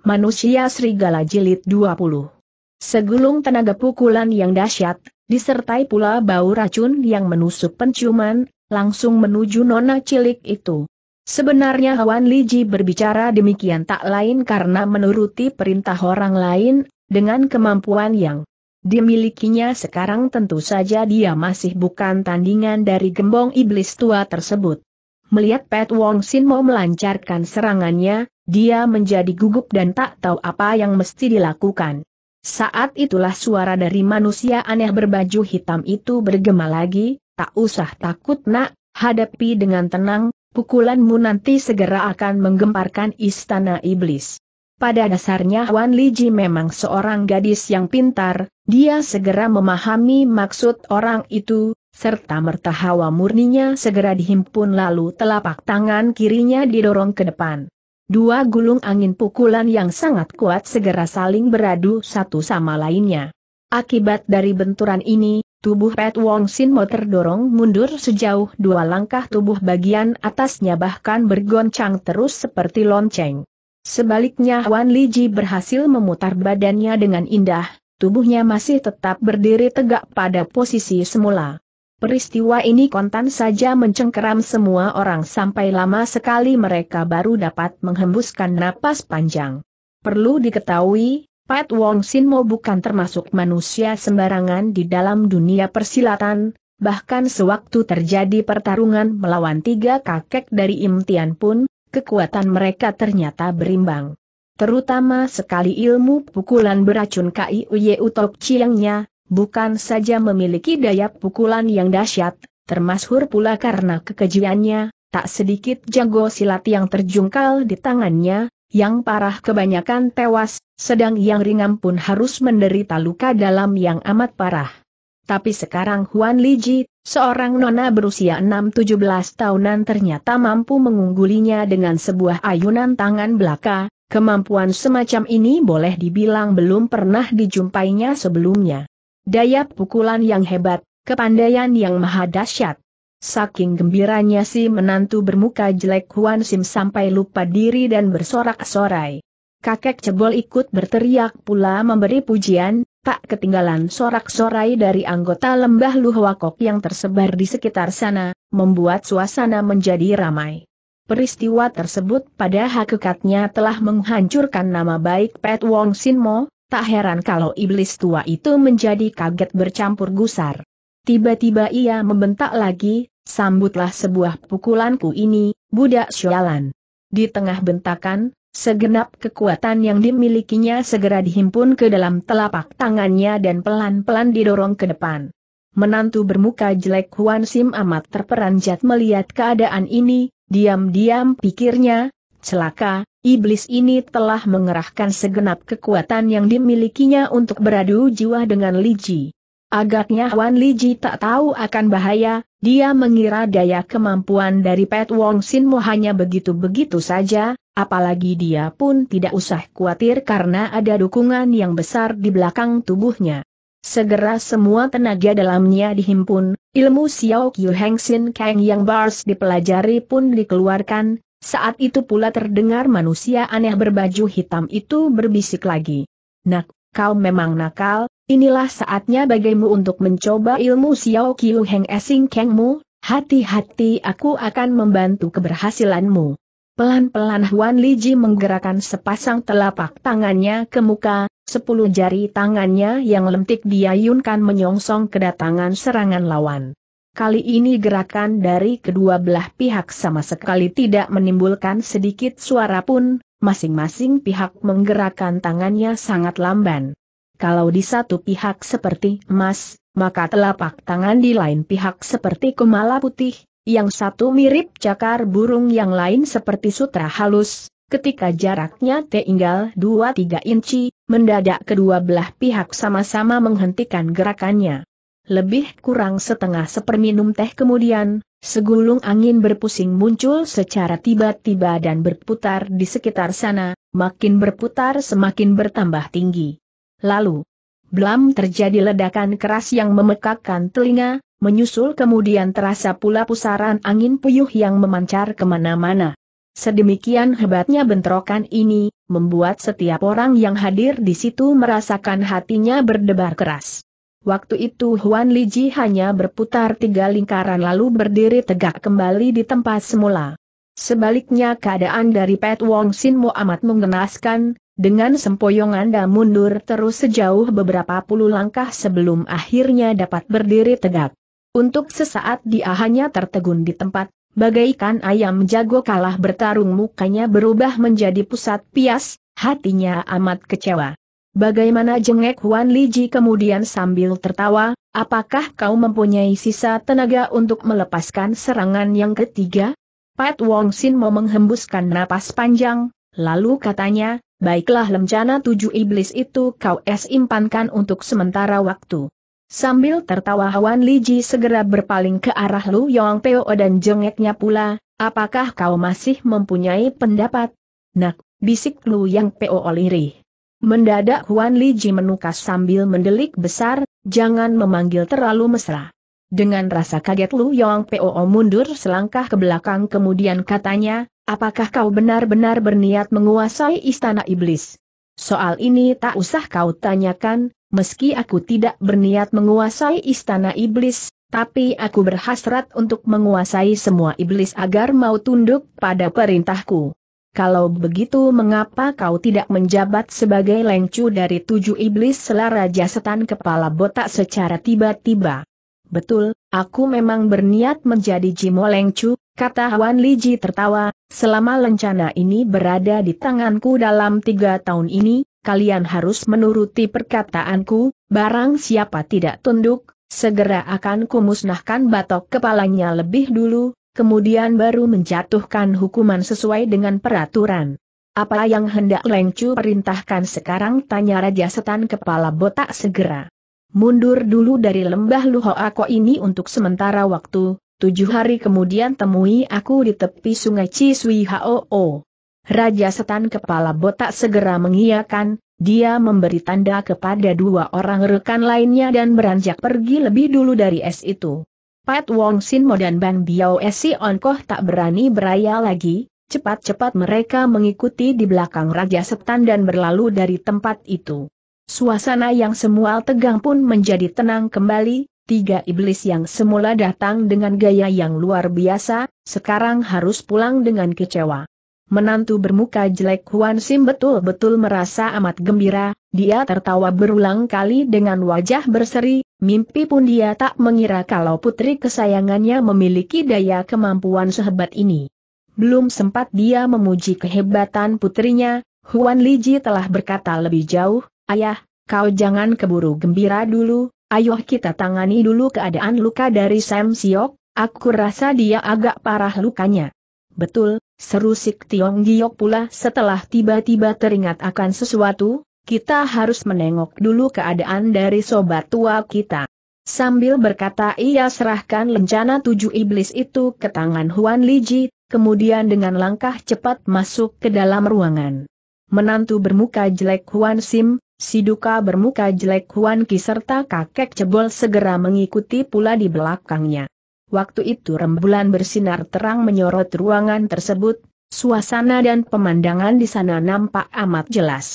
Manusia Serigala Jilid 20 Segulung tenaga pukulan yang dahsyat, disertai pula bau racun yang menusuk penciuman, langsung menuju nona cilik itu. Sebenarnya Hwan Liji berbicara demikian tak lain karena menuruti perintah orang lain, dengan kemampuan yang dimilikinya sekarang tentu saja dia masih bukan tandingan dari gembong iblis tua tersebut. Melihat Pat Wong Sin mau melancarkan serangannya, dia menjadi gugup dan tak tahu apa yang mesti dilakukan. Saat itulah suara dari manusia aneh berbaju hitam itu bergema lagi, tak usah takut nak, hadapi dengan tenang, pukulanmu nanti segera akan menggemparkan istana iblis. Pada dasarnya Wan Li Ji memang seorang gadis yang pintar, dia segera memahami maksud orang itu, serta merta hawa murninya segera dihimpun lalu telapak tangan kirinya didorong ke depan. Dua gulung angin pukulan yang sangat kuat segera saling beradu satu sama lainnya. Akibat dari benturan ini, tubuh Pet Wong Sin Mo terdorong mundur sejauh dua langkah tubuh bagian atasnya bahkan bergoncang terus seperti lonceng. Sebaliknya Wan Li Ji berhasil memutar badannya dengan indah, tubuhnya masih tetap berdiri tegak pada posisi semula. Peristiwa ini kontan saja mencengkeram semua orang sampai lama sekali mereka baru dapat menghembuskan napas panjang. Perlu diketahui, Pat Wong Sin Mo bukan termasuk manusia sembarangan di dalam dunia persilatan, bahkan sewaktu terjadi pertarungan melawan tiga kakek dari Im Tian pun, kekuatan mereka ternyata berimbang. Terutama sekali ilmu pukulan beracun K.I.U.Y.U. Tok Chiangnya, bukan saja memiliki daya pukulan yang dahsyat, termasuk pula karena kekejiannya, tak sedikit jago silat yang terjungkal di tangannya, yang parah kebanyakan tewas, sedang yang ringan pun harus menderita luka dalam yang amat parah. Tapi sekarang Huan Liji, seorang nona berusia 6-17 tahunan ternyata mampu mengunggulinya dengan sebuah ayunan tangan belaka, kemampuan semacam ini boleh dibilang belum pernah dijumpainya sebelumnya. Daya pukulan yang hebat, kepandaian yang maha dahsyat. Saking gembiranya si menantu bermuka jelek Huan Sim sampai lupa diri dan bersorak-sorai. Kakek cebol ikut berteriak pula memberi pujian, tak ketinggalan sorak-sorai dari anggota lembah Luhwakok yang tersebar di sekitar sana, membuat suasana menjadi ramai. Peristiwa tersebut pada hakikatnya telah menghancurkan nama baik Pet Wong Sin Mo. Tak heran kalau iblis tua itu menjadi kaget bercampur gusar. Tiba-tiba ia membentak lagi, sambutlah sebuah pukulanku ini, budak syalan. Di tengah bentakan, segenap kekuatan yang dimilikinya segera dihimpun ke dalam telapak tangannya dan pelan-pelan didorong ke depan. Menantu bermuka jelek Huan Sim amat terperanjat melihat keadaan ini, diam-diam pikirnya, Celaka, iblis ini telah mengerahkan segenap kekuatan yang dimilikinya untuk beradu jiwa dengan Liji. Agaknya Wan Liji tak tahu akan bahaya, dia mengira daya kemampuan dari Pet Wong Mo hanya begitu-begitu saja, apalagi dia pun tidak usah khawatir karena ada dukungan yang besar di belakang tubuhnya. Segera semua tenaga dalamnya dihimpun, ilmu Xiao Qiu Heng Sin Kang yang bars dipelajari pun dikeluarkan, saat itu pula terdengar manusia aneh berbaju hitam itu berbisik lagi. Nak, kau memang nakal, inilah saatnya bagimu untuk mencoba ilmu Xiao Qiu Heng Esing Kengmu, hati-hati aku akan membantu keberhasilanmu. Pelan-pelan Huan Ji menggerakkan sepasang telapak tangannya ke muka, sepuluh jari tangannya yang lentik diayunkan menyongsong kedatangan serangan lawan. Kali ini gerakan dari kedua belah pihak sama sekali tidak menimbulkan sedikit suara pun, masing-masing pihak menggerakkan tangannya sangat lamban. Kalau di satu pihak seperti emas, maka telapak tangan di lain pihak seperti kemala putih, yang satu mirip cakar burung yang lain seperti sutra halus, ketika jaraknya tinggal 2-3 inci, mendadak kedua belah pihak sama-sama menghentikan gerakannya. Lebih kurang setengah seperminum teh kemudian, segulung angin berpusing muncul secara tiba-tiba dan berputar di sekitar sana, makin berputar semakin bertambah tinggi. Lalu, belum terjadi ledakan keras yang memekakkan telinga, menyusul kemudian terasa pula pusaran angin puyuh yang memancar kemana-mana. Sedemikian hebatnya bentrokan ini, membuat setiap orang yang hadir di situ merasakan hatinya berdebar keras. Waktu itu Huan Liji hanya berputar tiga lingkaran lalu berdiri tegak kembali di tempat semula. Sebaliknya keadaan dari Pet Wong Sin Mo amat mengenaskan, dengan sempoyongan dan mundur terus sejauh beberapa puluh langkah sebelum akhirnya dapat berdiri tegak. Untuk sesaat dia hanya tertegun di tempat, bagaikan ayam jago kalah bertarung mukanya berubah menjadi pusat pias, hatinya amat kecewa. Bagaimana jengek Huan Liji kemudian sambil tertawa, apakah kau mempunyai sisa tenaga untuk melepaskan serangan yang ketiga? Pat Wong Sin mau menghembuskan napas panjang, lalu katanya, baiklah lencana tujuh iblis itu kau es untuk sementara waktu. Sambil tertawa Huan Liji segera berpaling ke arah Lu Yong Peo dan jengeknya pula, apakah kau masih mempunyai pendapat? Nak, bisik Lu Yong Peo olirih. Mendadak Huan Li Ji menukas sambil mendelik besar, jangan memanggil terlalu mesra. Dengan rasa kaget Lu Yong Poo mundur selangkah ke belakang kemudian katanya, apakah kau benar-benar berniat menguasai istana iblis? Soal ini tak usah kau tanyakan, meski aku tidak berniat menguasai istana iblis, tapi aku berhasrat untuk menguasai semua iblis agar mau tunduk pada perintahku kalau begitu mengapa kau tidak menjabat sebagai lengcu dari tujuh iblis selaraja setan kepala botak secara tiba-tiba? Betul, aku memang berniat menjadi Jimo Lengcu, kata Wan Liji tertawa, selama lencana ini berada di tanganku dalam tiga tahun ini, kalian harus menuruti perkataanku, barang siapa tidak tunduk, segera akan kumusnahkan batok kepalanya lebih dulu, kemudian baru menjatuhkan hukuman sesuai dengan peraturan. Apa yang hendak Leng perintahkan sekarang tanya Raja Setan kepala botak segera. Mundur dulu dari lembah Luhoako ini untuk sementara waktu, tujuh hari kemudian temui aku di tepi sungai Chisui Hoo. Raja Setan kepala botak segera mengiyakan, dia memberi tanda kepada dua orang rekan lainnya dan beranjak pergi lebih dulu dari es itu. Pat Wong Mo dan Bang Biao Si Onkoh tak berani beraya lagi, cepat-cepat mereka mengikuti di belakang Raja Setan dan berlalu dari tempat itu. Suasana yang semua tegang pun menjadi tenang kembali, tiga iblis yang semula datang dengan gaya yang luar biasa, sekarang harus pulang dengan kecewa. Menantu bermuka jelek Huan Sim betul-betul merasa amat gembira, dia tertawa berulang kali dengan wajah berseri, Mimpi pun dia tak mengira kalau putri kesayangannya memiliki daya kemampuan sehebat ini. Belum sempat dia memuji kehebatan putrinya, Huan Liji telah berkata lebih jauh, Ayah, kau jangan keburu gembira dulu, ayo kita tangani dulu keadaan luka dari Sam Siok, aku rasa dia agak parah lukanya. Betul, seru Sik Tiong Giok pula setelah tiba-tiba teringat akan sesuatu, kita harus menengok dulu keadaan dari sobat tua kita. Sambil berkata ia serahkan lencana tujuh iblis itu ke tangan Huan Liji, kemudian dengan langkah cepat masuk ke dalam ruangan. Menantu bermuka jelek Huan Sim, si duka bermuka jelek Huan Ki serta kakek cebol segera mengikuti pula di belakangnya. Waktu itu rembulan bersinar terang menyorot ruangan tersebut, suasana dan pemandangan di sana nampak amat jelas.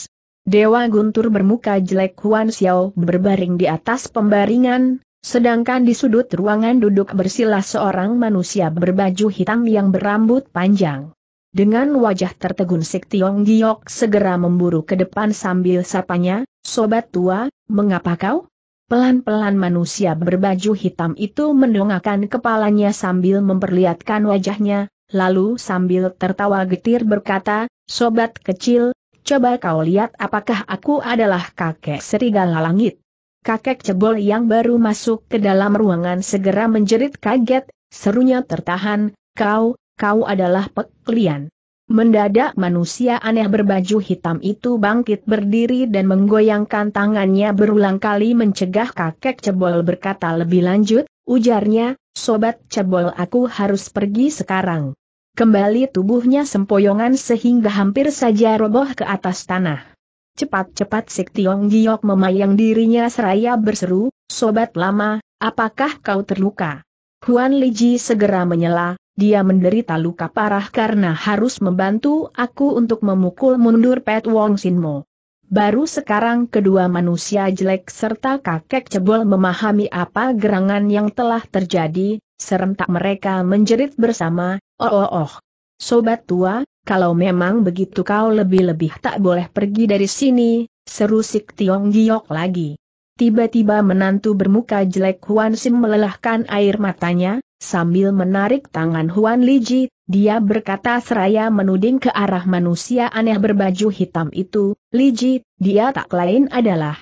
Dewa Guntur bermuka jelek Huan Xiao berbaring di atas pembaringan, sedangkan di sudut ruangan duduk bersila seorang manusia berbaju hitam yang berambut panjang. Dengan wajah tertegun Sik Tiong Giok segera memburu ke depan sambil sapanya, Sobat tua, mengapa kau? Pelan-pelan manusia berbaju hitam itu mendongakkan kepalanya sambil memperlihatkan wajahnya, lalu sambil tertawa getir berkata, Sobat kecil, Coba kau lihat apakah aku adalah kakek serigala langit. Kakek cebol yang baru masuk ke dalam ruangan segera menjerit kaget, serunya tertahan, kau, kau adalah peklian. Mendadak manusia aneh berbaju hitam itu bangkit berdiri dan menggoyangkan tangannya berulang kali mencegah kakek cebol berkata lebih lanjut, ujarnya, sobat cebol aku harus pergi sekarang. Kembali tubuhnya sempoyongan sehingga hampir saja roboh ke atas tanah. Cepat-cepat Sik Tiong Giok memayang dirinya seraya berseru, Sobat lama, apakah kau terluka? Huan Liji segera menyela, dia menderita luka parah karena harus membantu aku untuk memukul mundur Pet Wong Sinmo. Baru sekarang kedua manusia jelek serta kakek cebol memahami apa gerangan yang telah terjadi, serentak mereka menjerit bersama, Oh oh oh. Sobat tua, kalau memang begitu kau lebih-lebih tak boleh pergi dari sini, seru Sik Tiong Giok lagi. Tiba-tiba menantu bermuka jelek Huan Sim melelahkan air matanya, sambil menarik tangan Huan Liji, dia berkata seraya menuding ke arah manusia aneh berbaju hitam itu, Liji, dia tak lain adalah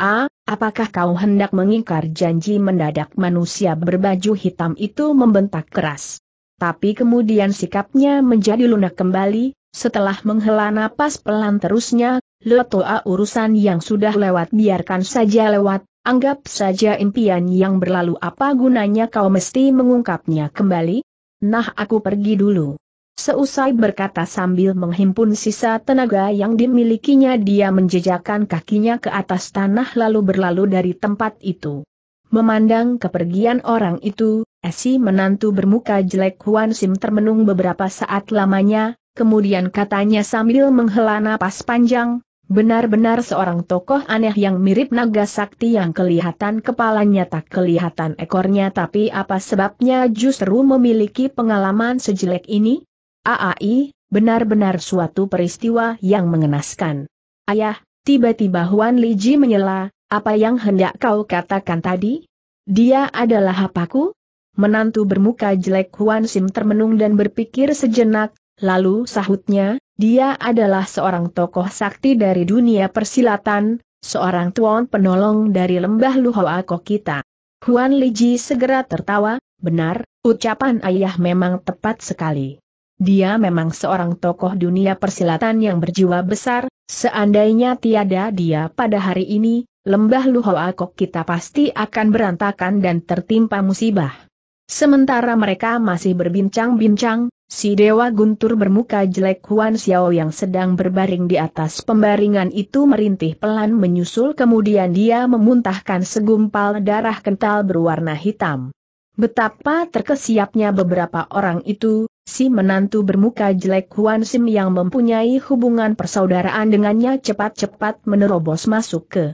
A, apakah kau hendak mengingkar janji mendadak manusia berbaju hitam itu membentak keras? Tapi kemudian sikapnya menjadi lunak kembali, setelah menghela napas pelan terusnya, letoa urusan yang sudah lewat biarkan saja lewat, anggap saja impian yang berlalu apa gunanya kau mesti mengungkapnya kembali? Nah aku pergi dulu. Seusai berkata sambil menghimpun sisa tenaga yang dimilikinya dia menjejakan kakinya ke atas tanah lalu berlalu dari tempat itu. Memandang kepergian orang itu, Esi menantu bermuka jelek Huan Sim termenung beberapa saat lamanya, kemudian katanya sambil menghela napas panjang, benar-benar seorang tokoh aneh yang mirip naga sakti yang kelihatan kepalanya tak kelihatan ekornya tapi apa sebabnya justru memiliki pengalaman sejelek ini? Aai, benar-benar suatu peristiwa yang mengenaskan. Ayah, tiba-tiba Huan Liji menyela, apa yang hendak kau katakan tadi? Dia adalah apaku? Menantu bermuka jelek Huan Sim termenung dan berpikir sejenak, lalu sahutnya, dia adalah seorang tokoh sakti dari dunia persilatan, seorang tuan penolong dari lembah Luhoako kita. Huan Liji segera tertawa, benar, ucapan ayah memang tepat sekali. Dia memang seorang tokoh dunia persilatan yang berjiwa besar, seandainya tiada dia pada hari ini, lembah Luhoako kita pasti akan berantakan dan tertimpa musibah. Sementara mereka masih berbincang-bincang, si Dewa Guntur bermuka jelek Huan Xiao yang sedang berbaring di atas pembaringan itu merintih pelan menyusul kemudian dia memuntahkan segumpal darah kental berwarna hitam. Betapa terkesiapnya beberapa orang itu, si menantu bermuka jelek Huan Sim yang mempunyai hubungan persaudaraan dengannya cepat-cepat menerobos masuk ke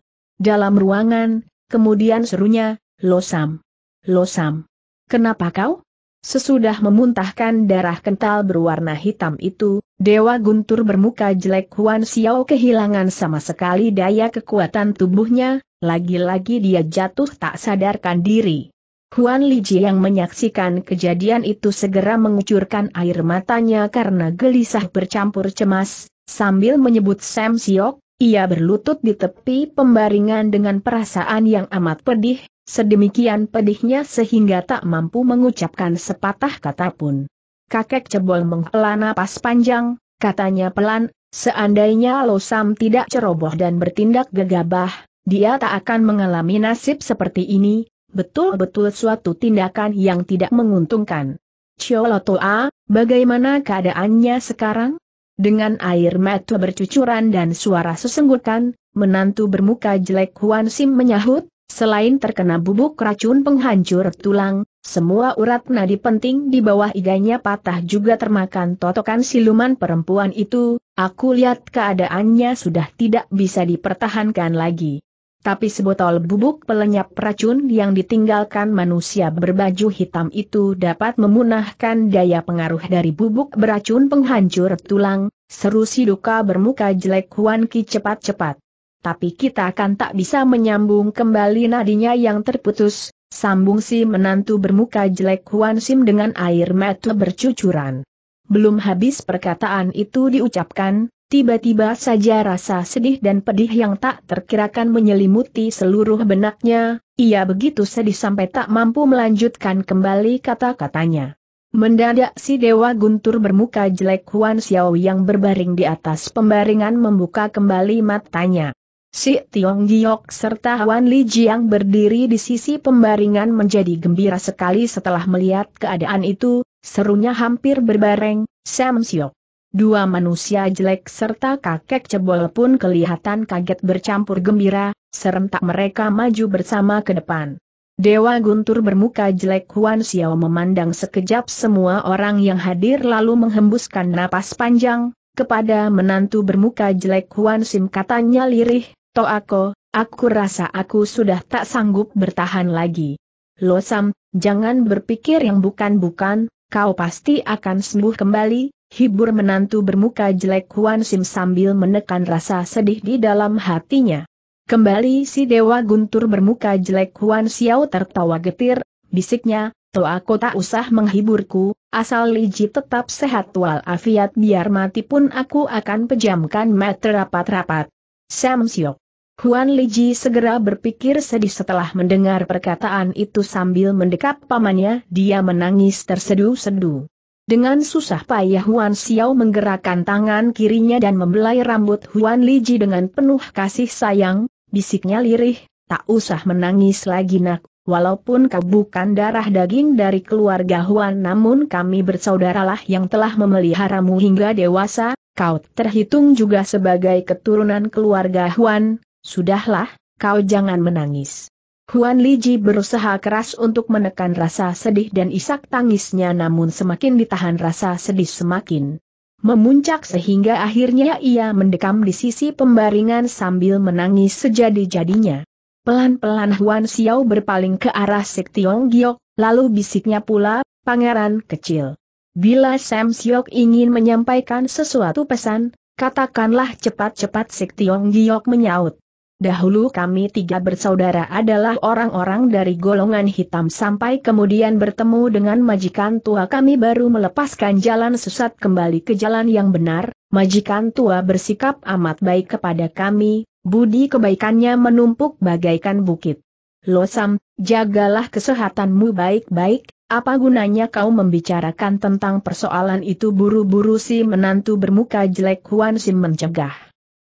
dalam ruangan, kemudian serunya, Losam. Losam. Kenapa kau? Sesudah memuntahkan darah kental berwarna hitam itu, Dewa Guntur bermuka jelek Huan Xiao kehilangan sama sekali daya kekuatan tubuhnya, lagi-lagi dia jatuh tak sadarkan diri. Huan Li Liji yang menyaksikan kejadian itu segera mengucurkan air matanya karena gelisah bercampur cemas, sambil menyebut Sam Siok, ia berlutut di tepi pembaringan dengan perasaan yang amat pedih, sedemikian pedihnya sehingga tak mampu mengucapkan sepatah kata pun. Kakek cebol menghela napas panjang, katanya pelan, seandainya Losam tidak ceroboh dan bertindak gegabah, dia tak akan mengalami nasib seperti ini, betul-betul suatu tindakan yang tidak menguntungkan. Ciolotoa, bagaimana keadaannya sekarang? Dengan air mata bercucuran dan suara sesenggukan, menantu bermuka jelek Huan Sim menyahut, Selain terkena bubuk racun penghancur tulang, semua urat nadi penting di bawah iganya patah juga termakan totokan siluman perempuan itu, aku lihat keadaannya sudah tidak bisa dipertahankan lagi. Tapi sebotol bubuk pelenyap racun yang ditinggalkan manusia berbaju hitam itu dapat memunahkan daya pengaruh dari bubuk beracun penghancur tulang, seru si duka bermuka jelek Huan Ki cepat-cepat tapi kita akan tak bisa menyambung kembali nadinya yang terputus, sambung si menantu bermuka jelek Huan Sim dengan air mata bercucuran. Belum habis perkataan itu diucapkan, tiba-tiba saja rasa sedih dan pedih yang tak terkirakan menyelimuti seluruh benaknya, ia begitu sedih sampai tak mampu melanjutkan kembali kata-katanya. Mendadak si Dewa Guntur bermuka jelek Huan Xiao yang berbaring di atas pembaringan membuka kembali matanya. Si Tiong Giok serta Wan Li Jiang berdiri di sisi pembaringan menjadi gembira sekali setelah melihat keadaan itu, serunya hampir berbareng, Sam Siok. Dua manusia jelek serta kakek cebol pun kelihatan kaget bercampur gembira, serentak mereka maju bersama ke depan. Dewa Guntur bermuka jelek Huan Xiao memandang sekejap semua orang yang hadir lalu menghembuskan napas panjang, kepada menantu bermuka jelek Huan Sim katanya lirih, Toako, aku rasa aku sudah tak sanggup bertahan lagi. Lo sam, jangan berpikir yang bukan-bukan, kau pasti akan sembuh kembali, hibur menantu bermuka jelek Huan Sim sambil menekan rasa sedih di dalam hatinya. Kembali si Dewa Guntur bermuka jelek Huan Xiao tertawa getir, bisiknya, to aku tak usah menghiburku, asal Liji tetap sehat walafiat biar mati pun aku akan pejamkan mata rapat-rapat. Sam Siok. Huan Liji segera berpikir sedih setelah mendengar perkataan itu sambil mendekap pamannya, dia menangis terseduh-seduh. Dengan susah payah Huan Xiao menggerakkan tangan kirinya dan membelai rambut Huan Liji dengan penuh kasih sayang, bisiknya lirih, tak usah menangis lagi nak, walaupun kau bukan darah daging dari keluarga Huan namun kami bersaudaralah yang telah memeliharamu hingga dewasa, kau terhitung juga sebagai keturunan keluarga Huan, sudahlah, kau jangan menangis. Huan Liji berusaha keras untuk menekan rasa sedih dan isak tangisnya namun semakin ditahan rasa sedih semakin memuncak sehingga akhirnya ia mendekam di sisi pembaringan sambil menangis sejadi-jadinya. Pelan-pelan Huan Xiao berpaling ke arah Sek Tiong Giok, lalu bisiknya pula, pangeran kecil. Bila Sam Siok ingin menyampaikan sesuatu pesan, katakanlah cepat-cepat Sik Tiong Giok menyaut. Dahulu kami tiga bersaudara adalah orang-orang dari golongan hitam sampai kemudian bertemu dengan majikan tua kami baru melepaskan jalan sesat kembali ke jalan yang benar, majikan tua bersikap amat baik kepada kami, budi kebaikannya menumpuk bagaikan bukit. Losam, jagalah kesehatanmu baik-baik, apa gunanya kau membicarakan tentang persoalan itu buru-buru si menantu bermuka jelek Huan Sim mencegah.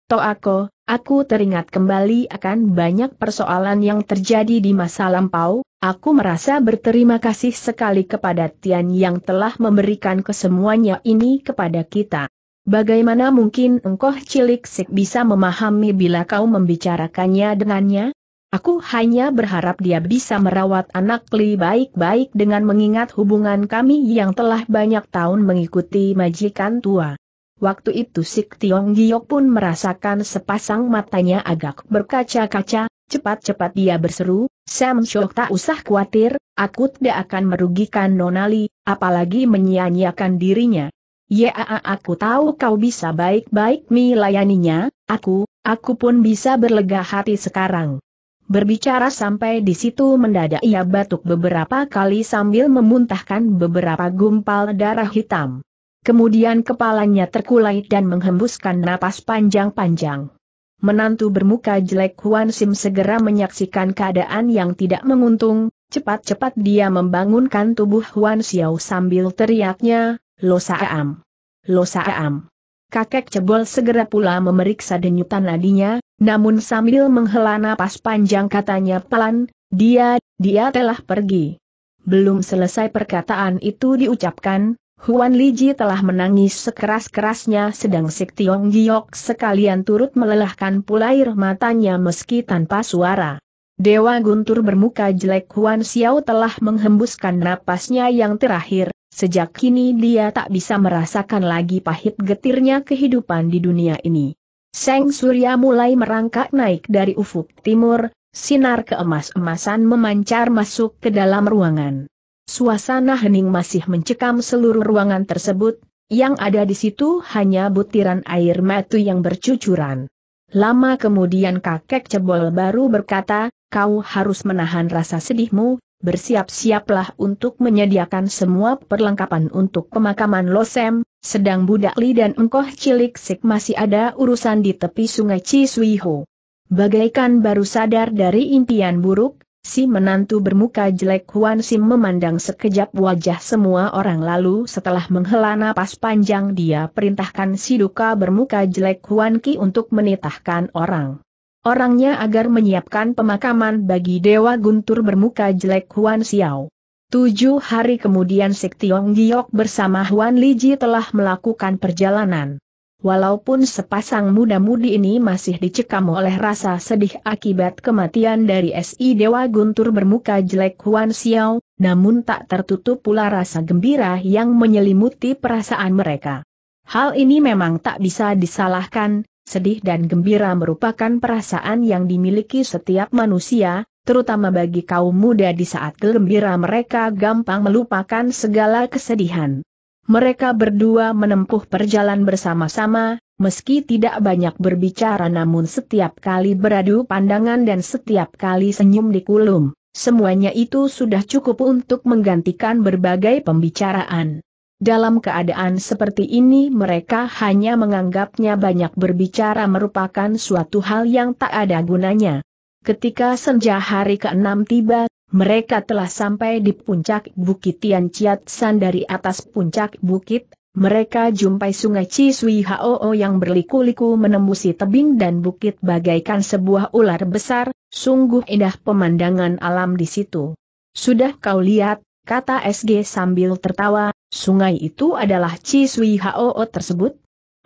Toako, aku teringat kembali akan banyak persoalan yang terjadi di masa lampau, aku merasa berterima kasih sekali kepada Tian yang telah memberikan kesemuanya ini kepada kita. Bagaimana mungkin engkau cilik sik bisa memahami bila kau membicarakannya dengannya? Aku hanya berharap dia bisa merawat anak Li baik-baik dengan mengingat hubungan kami yang telah banyak tahun mengikuti majikan tua. Waktu itu Sik Tiong Giok pun merasakan sepasang matanya agak berkaca-kaca, cepat-cepat dia berseru, Sam Shok tak usah khawatir, aku tidak akan merugikan Nonali, apalagi menyia-nyiakan dirinya. Ya aku tahu kau bisa baik-baik melayaninya, aku, aku pun bisa berlega hati sekarang. Berbicara sampai di situ mendadak ia batuk beberapa kali sambil memuntahkan beberapa gumpal darah hitam. Kemudian kepalanya terkulai dan menghembuskan napas panjang-panjang. Menantu bermuka jelek Huan Sim segera menyaksikan keadaan yang tidak menguntung, cepat-cepat dia membangunkan tubuh Huan Xiao sambil teriaknya, Lo Saam! Lo Saam! Kakek cebol segera pula memeriksa denyutan nadinya, namun sambil menghela napas panjang katanya pelan, dia, dia telah pergi. Belum selesai perkataan itu diucapkan, Huan Liji telah menangis sekeras-kerasnya sedang Sik Tiong Giok sekalian turut melelahkan pula air matanya meski tanpa suara. Dewa Guntur bermuka jelek Huan Xiao telah menghembuskan napasnya yang terakhir, sejak kini dia tak bisa merasakan lagi pahit getirnya kehidupan di dunia ini. Seng Surya mulai merangkak naik dari ufuk timur, sinar keemas-emasan memancar masuk ke dalam ruangan. Suasana hening masih mencekam seluruh ruangan tersebut, yang ada di situ hanya butiran air matu yang bercucuran. Lama kemudian kakek cebol baru berkata, kau harus menahan rasa sedihmu, bersiap-siaplah untuk menyediakan semua perlengkapan untuk pemakaman Losem, sedang budak Li dan engkoh cilik Sik masih ada urusan di tepi sungai Cisuiho. Bagaikan baru sadar dari impian buruk, si menantu bermuka jelek Huan Sim memandang sekejap wajah semua orang lalu setelah menghela napas panjang dia perintahkan si duka bermuka jelek Huan Ki untuk menitahkan orang orangnya agar menyiapkan pemakaman bagi Dewa Guntur bermuka jelek Huan Xiao. Tujuh hari kemudian Sik Tiong Giok bersama Huan Liji telah melakukan perjalanan. Walaupun sepasang muda-mudi ini masih dicekam oleh rasa sedih akibat kematian dari SI Dewa Guntur bermuka jelek Huan Xiao, namun tak tertutup pula rasa gembira yang menyelimuti perasaan mereka. Hal ini memang tak bisa disalahkan, sedih dan gembira merupakan perasaan yang dimiliki setiap manusia, terutama bagi kaum muda di saat gembira mereka gampang melupakan segala kesedihan. Mereka berdua menempuh perjalanan bersama-sama, meski tidak banyak berbicara namun setiap kali beradu pandangan dan setiap kali senyum di kulum, semuanya itu sudah cukup untuk menggantikan berbagai pembicaraan. Dalam keadaan seperti ini mereka hanya menganggapnya banyak berbicara merupakan suatu hal yang tak ada gunanya. Ketika senja hari ke-6 tiba, mereka telah sampai di puncak Bukit Tian Chiat San dari atas puncak bukit, mereka jumpai sungai Cisui Hoo yang berliku-liku menembusi tebing dan bukit bagaikan sebuah ular besar, sungguh indah pemandangan alam di situ. Sudah kau lihat, kata SG sambil tertawa, Sungai itu adalah Cisui Hao tersebut?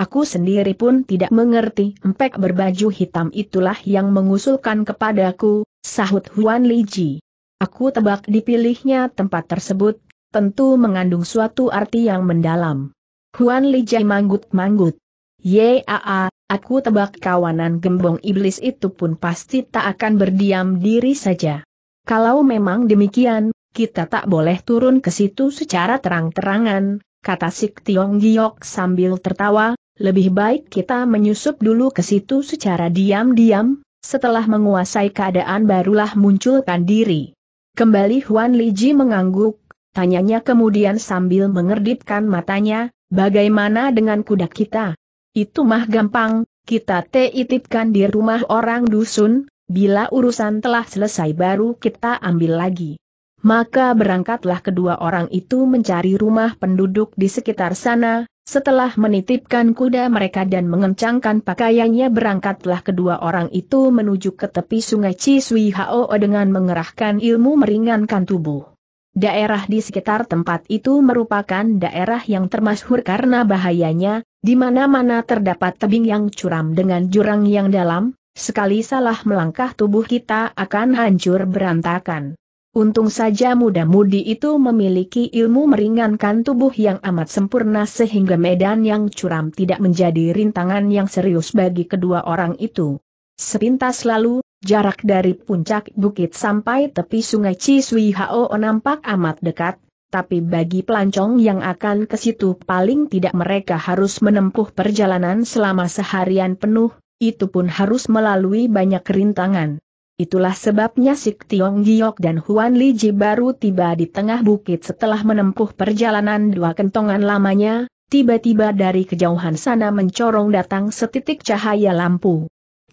Aku sendiri pun tidak mengerti empek berbaju hitam itulah yang mengusulkan kepadaku, sahut Huan Li Aku tebak dipilihnya tempat tersebut, tentu mengandung suatu arti yang mendalam. Huan Li Ji manggut-manggut. Yaa, aku tebak kawanan gembong iblis itu pun pasti tak akan berdiam diri saja. Kalau memang demikian, kita tak boleh turun ke situ secara terang-terangan, kata Sik Tiong Giok sambil tertawa, lebih baik kita menyusup dulu ke situ secara diam-diam, setelah menguasai keadaan barulah munculkan diri. Kembali Huan Liji mengangguk, tanyanya kemudian sambil mengerdipkan matanya, bagaimana dengan kuda kita? Itu mah gampang, kita teitipkan di rumah orang dusun, bila urusan telah selesai baru kita ambil lagi. Maka berangkatlah kedua orang itu mencari rumah penduduk di sekitar sana, setelah menitipkan kuda mereka dan mengencangkan pakaiannya berangkatlah kedua orang itu menuju ke tepi sungai Cisui Hao dengan mengerahkan ilmu meringankan tubuh. Daerah di sekitar tempat itu merupakan daerah yang termasyhur karena bahayanya, di mana-mana terdapat tebing yang curam dengan jurang yang dalam, sekali salah melangkah tubuh kita akan hancur berantakan. Untung saja muda-mudi itu memiliki ilmu meringankan tubuh yang amat sempurna sehingga medan yang curam tidak menjadi rintangan yang serius bagi kedua orang itu. Sepintas lalu, jarak dari puncak bukit sampai tepi sungai Cisui Hao nampak amat dekat, tapi bagi pelancong yang akan ke situ paling tidak mereka harus menempuh perjalanan selama seharian penuh, itu pun harus melalui banyak rintangan. Itulah sebabnya Sik Tiong Giok dan Huan Li Ji baru tiba di tengah bukit setelah menempuh perjalanan dua kentongan lamanya, tiba-tiba dari kejauhan sana mencorong datang setitik cahaya lampu.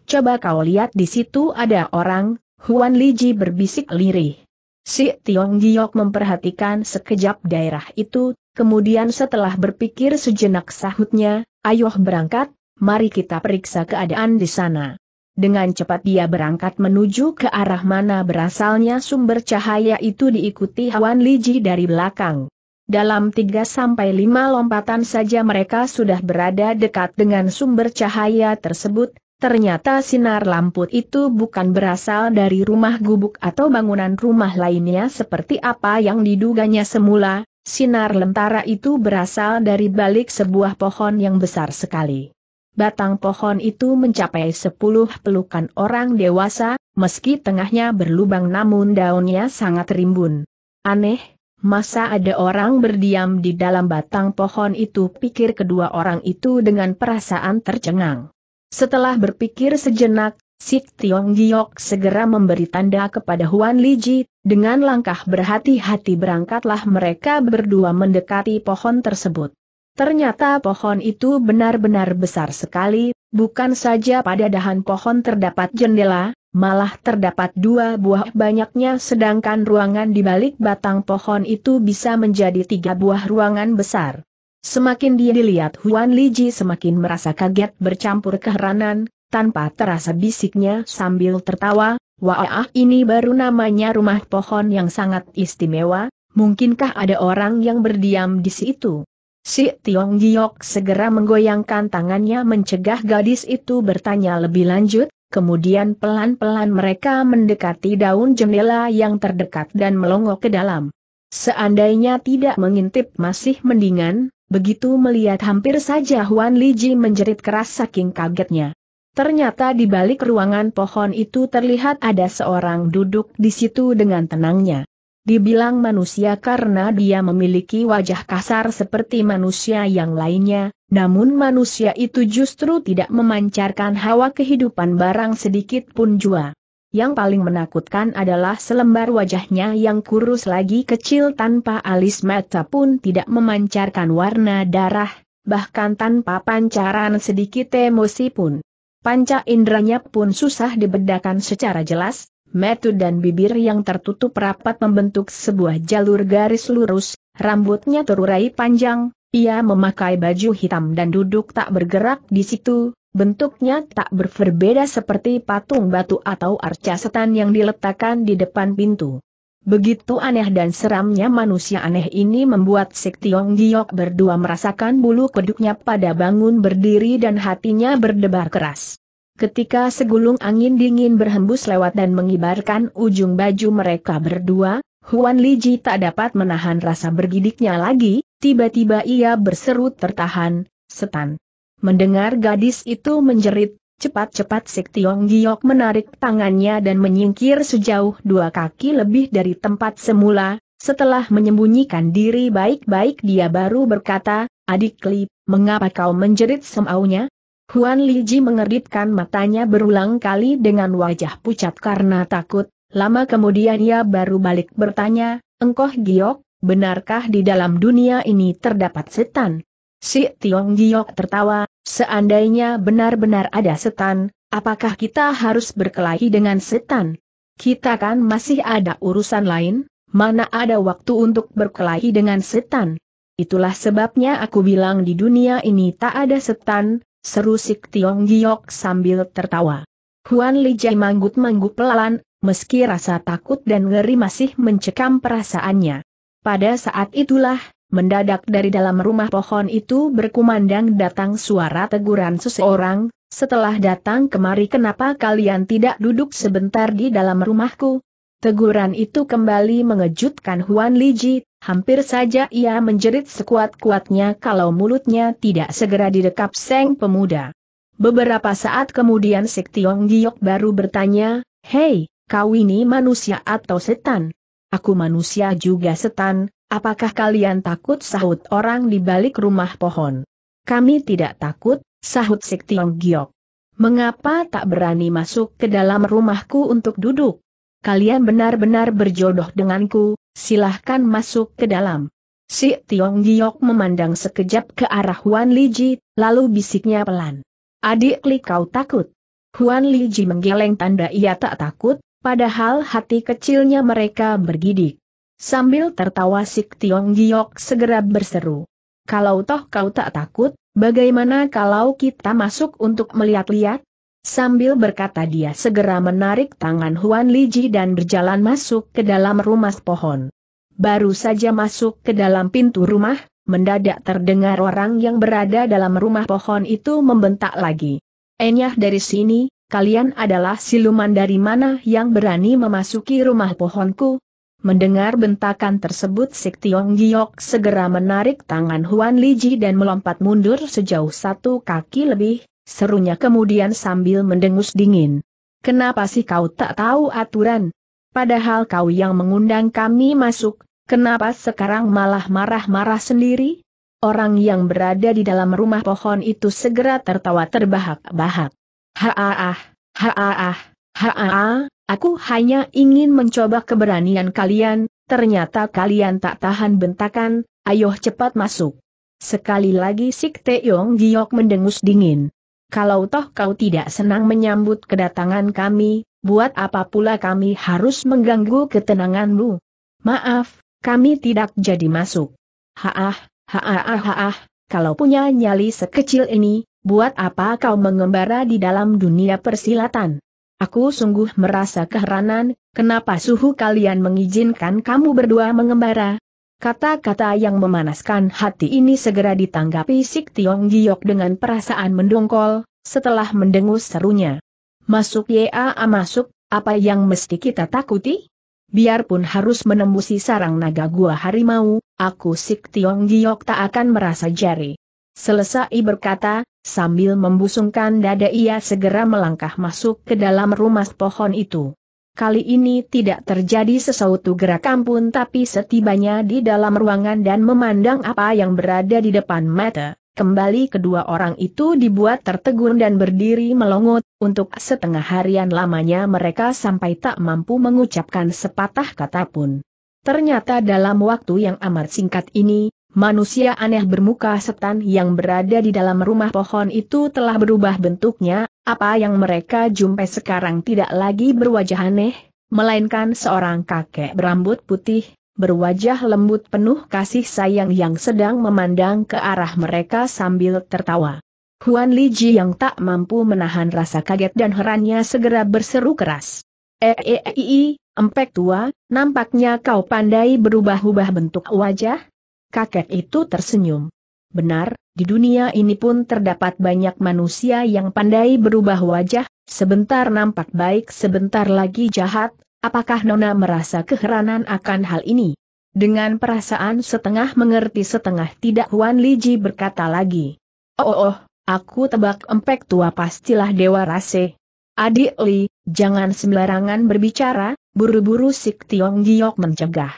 Coba kau lihat di situ ada orang, Huan Li Ji berbisik lirih. Si Tiong Giok memperhatikan sekejap daerah itu, kemudian setelah berpikir sejenak sahutnya, ayoh berangkat, mari kita periksa keadaan di sana. Dengan cepat dia berangkat menuju ke arah mana berasalnya sumber cahaya itu diikuti Hwan Liji dari belakang. Dalam 3-5 lompatan saja mereka sudah berada dekat dengan sumber cahaya tersebut, ternyata sinar lampu itu bukan berasal dari rumah gubuk atau bangunan rumah lainnya seperti apa yang diduganya semula, sinar lentara itu berasal dari balik sebuah pohon yang besar sekali batang pohon itu mencapai sepuluh pelukan orang dewasa, meski tengahnya berlubang namun daunnya sangat rimbun. Aneh, masa ada orang berdiam di dalam batang pohon itu pikir kedua orang itu dengan perasaan tercengang. Setelah berpikir sejenak, Sik Tiong Giok segera memberi tanda kepada Huan Liji, dengan langkah berhati-hati berangkatlah mereka berdua mendekati pohon tersebut. Ternyata pohon itu benar-benar besar sekali, bukan saja pada dahan pohon terdapat jendela, malah terdapat dua buah banyaknya sedangkan ruangan di balik batang pohon itu bisa menjadi tiga buah ruangan besar. Semakin dia dilihat Huan Liji semakin merasa kaget bercampur keheranan, tanpa terasa bisiknya sambil tertawa, Wah ini baru namanya rumah pohon yang sangat istimewa, mungkinkah ada orang yang berdiam di situ? Si Tiong Giok segera menggoyangkan tangannya mencegah gadis itu bertanya lebih lanjut, kemudian pelan-pelan mereka mendekati daun jendela yang terdekat dan melongok ke dalam. Seandainya tidak mengintip masih mendingan, begitu melihat hampir saja Huan Li Ji menjerit keras saking kagetnya. Ternyata di balik ruangan pohon itu terlihat ada seorang duduk di situ dengan tenangnya. Dibilang manusia karena dia memiliki wajah kasar seperti manusia yang lainnya, namun manusia itu justru tidak memancarkan hawa kehidupan barang sedikit pun jua. Yang paling menakutkan adalah selembar wajahnya yang kurus lagi kecil tanpa alis mata pun tidak memancarkan warna darah, bahkan tanpa pancaran sedikit emosi pun. Panca indranya pun susah dibedakan secara jelas, metu dan bibir yang tertutup rapat membentuk sebuah jalur garis lurus, rambutnya terurai panjang, ia memakai baju hitam dan duduk tak bergerak di situ, bentuknya tak berbeda seperti patung batu atau arca setan yang diletakkan di depan pintu. Begitu aneh dan seramnya manusia aneh ini membuat Sik Tiong Giok berdua merasakan bulu keduknya pada bangun berdiri dan hatinya berdebar keras. Ketika segulung angin dingin berhembus lewat dan mengibarkan ujung baju mereka berdua, Huan Liji tak dapat menahan rasa bergidiknya lagi, tiba-tiba ia berseru tertahan, setan. Mendengar gadis itu menjerit, cepat-cepat Sik Tiong Giok menarik tangannya dan menyingkir sejauh dua kaki lebih dari tempat semula, setelah menyembunyikan diri baik-baik dia baru berkata, Adik Li, mengapa kau menjerit semaunya? Huan Liji mengeritkan matanya berulang kali dengan wajah pucat karena takut, lama kemudian ia baru balik bertanya, Engkoh Giok, benarkah di dalam dunia ini terdapat setan? Si Tiong Giok tertawa, seandainya benar-benar ada setan, apakah kita harus berkelahi dengan setan? Kita kan masih ada urusan lain, mana ada waktu untuk berkelahi dengan setan? Itulah sebabnya aku bilang di dunia ini tak ada setan, seru Sik Tiong Giok sambil tertawa. Huan Li Jai manggut-manggut pelan, meski rasa takut dan ngeri masih mencekam perasaannya. Pada saat itulah, mendadak dari dalam rumah pohon itu berkumandang datang suara teguran seseorang, setelah datang kemari kenapa kalian tidak duduk sebentar di dalam rumahku? Teguran itu kembali mengejutkan Huan Liji, Hampir saja ia menjerit sekuat-kuatnya kalau mulutnya tidak segera didekap Seng pemuda. Beberapa saat kemudian Sik Tiong Giok baru bertanya, Hei, kau ini manusia atau setan? Aku manusia juga setan, apakah kalian takut sahut orang di balik rumah pohon? Kami tidak takut, sahut Sik Tiong Giok. Mengapa tak berani masuk ke dalam rumahku untuk duduk? Kalian benar-benar berjodoh denganku, silahkan masuk ke dalam. Si Tiong Giok memandang sekejap ke arah Huan Liji, lalu bisiknya pelan. Adik Li kau takut. Huan Liji menggeleng tanda ia tak takut, padahal hati kecilnya mereka bergidik. Sambil tertawa si Tiong Giok segera berseru. Kalau toh kau tak takut, bagaimana kalau kita masuk untuk melihat-lihat? Sambil berkata dia segera menarik tangan Huan Liji dan berjalan masuk ke dalam rumah pohon. Baru saja masuk ke dalam pintu rumah, mendadak terdengar orang yang berada dalam rumah pohon itu membentak lagi. Enyah dari sini, kalian adalah siluman dari mana yang berani memasuki rumah pohonku? Mendengar bentakan tersebut Sik Tiong Giok segera menarik tangan Huan Liji dan melompat mundur sejauh satu kaki lebih, serunya kemudian sambil mendengus dingin. Kenapa sih kau tak tahu aturan? Padahal kau yang mengundang kami masuk, kenapa sekarang malah marah-marah sendiri? Orang yang berada di dalam rumah pohon itu segera tertawa terbahak-bahak. Haaah, haaah, haaah, aku hanya ingin mencoba keberanian kalian, ternyata kalian tak tahan bentakan, ayo cepat masuk. Sekali lagi Sik Teong Giok mendengus dingin kalau toh kau tidak senang menyambut kedatangan kami, buat apa pula kami harus mengganggu ketenanganmu? Maaf, kami tidak jadi masuk. Haah, haah, haah, kalau punya nyali sekecil ini, buat apa kau mengembara di dalam dunia persilatan? Aku sungguh merasa keheranan, kenapa suhu kalian mengizinkan kamu berdua mengembara, Kata-kata yang memanaskan hati ini segera ditanggapi Sik Tiong Giok dengan perasaan mendongkol, setelah mendengus serunya. Masuk ya masuk, apa yang mesti kita takuti? Biarpun harus menembusi sarang naga gua harimau, aku Sik Tiong Giok tak akan merasa jari. Selesai berkata, sambil membusungkan dada ia segera melangkah masuk ke dalam rumah pohon itu. Kali ini tidak terjadi sesuatu gerakan pun tapi setibanya di dalam ruangan dan memandang apa yang berada di depan mata, kembali kedua orang itu dibuat tertegun dan berdiri melongot, untuk setengah harian lamanya mereka sampai tak mampu mengucapkan sepatah kata pun. Ternyata dalam waktu yang amat singkat ini, manusia aneh bermuka setan yang berada di dalam rumah pohon itu telah berubah bentuknya, apa yang mereka jumpai sekarang tidak lagi berwajah aneh, melainkan seorang kakek berambut putih, berwajah lembut penuh kasih sayang yang sedang memandang ke arah mereka sambil tertawa. Huan Li Ji yang tak mampu menahan rasa kaget dan herannya segera berseru keras. Eeei, eh, eh, eh, empek tua, nampaknya kau pandai berubah-ubah bentuk wajah? Kakek itu tersenyum. Benar, di dunia ini pun terdapat banyak manusia yang pandai berubah wajah, sebentar nampak baik sebentar lagi jahat, apakah Nona merasa keheranan akan hal ini? Dengan perasaan setengah mengerti setengah tidak Wan Liji berkata lagi. Oh, oh, oh aku tebak empek tua pastilah Dewa Rase. Adik Li, jangan sembarangan berbicara, buru-buru Sik Tiong Giok mencegah.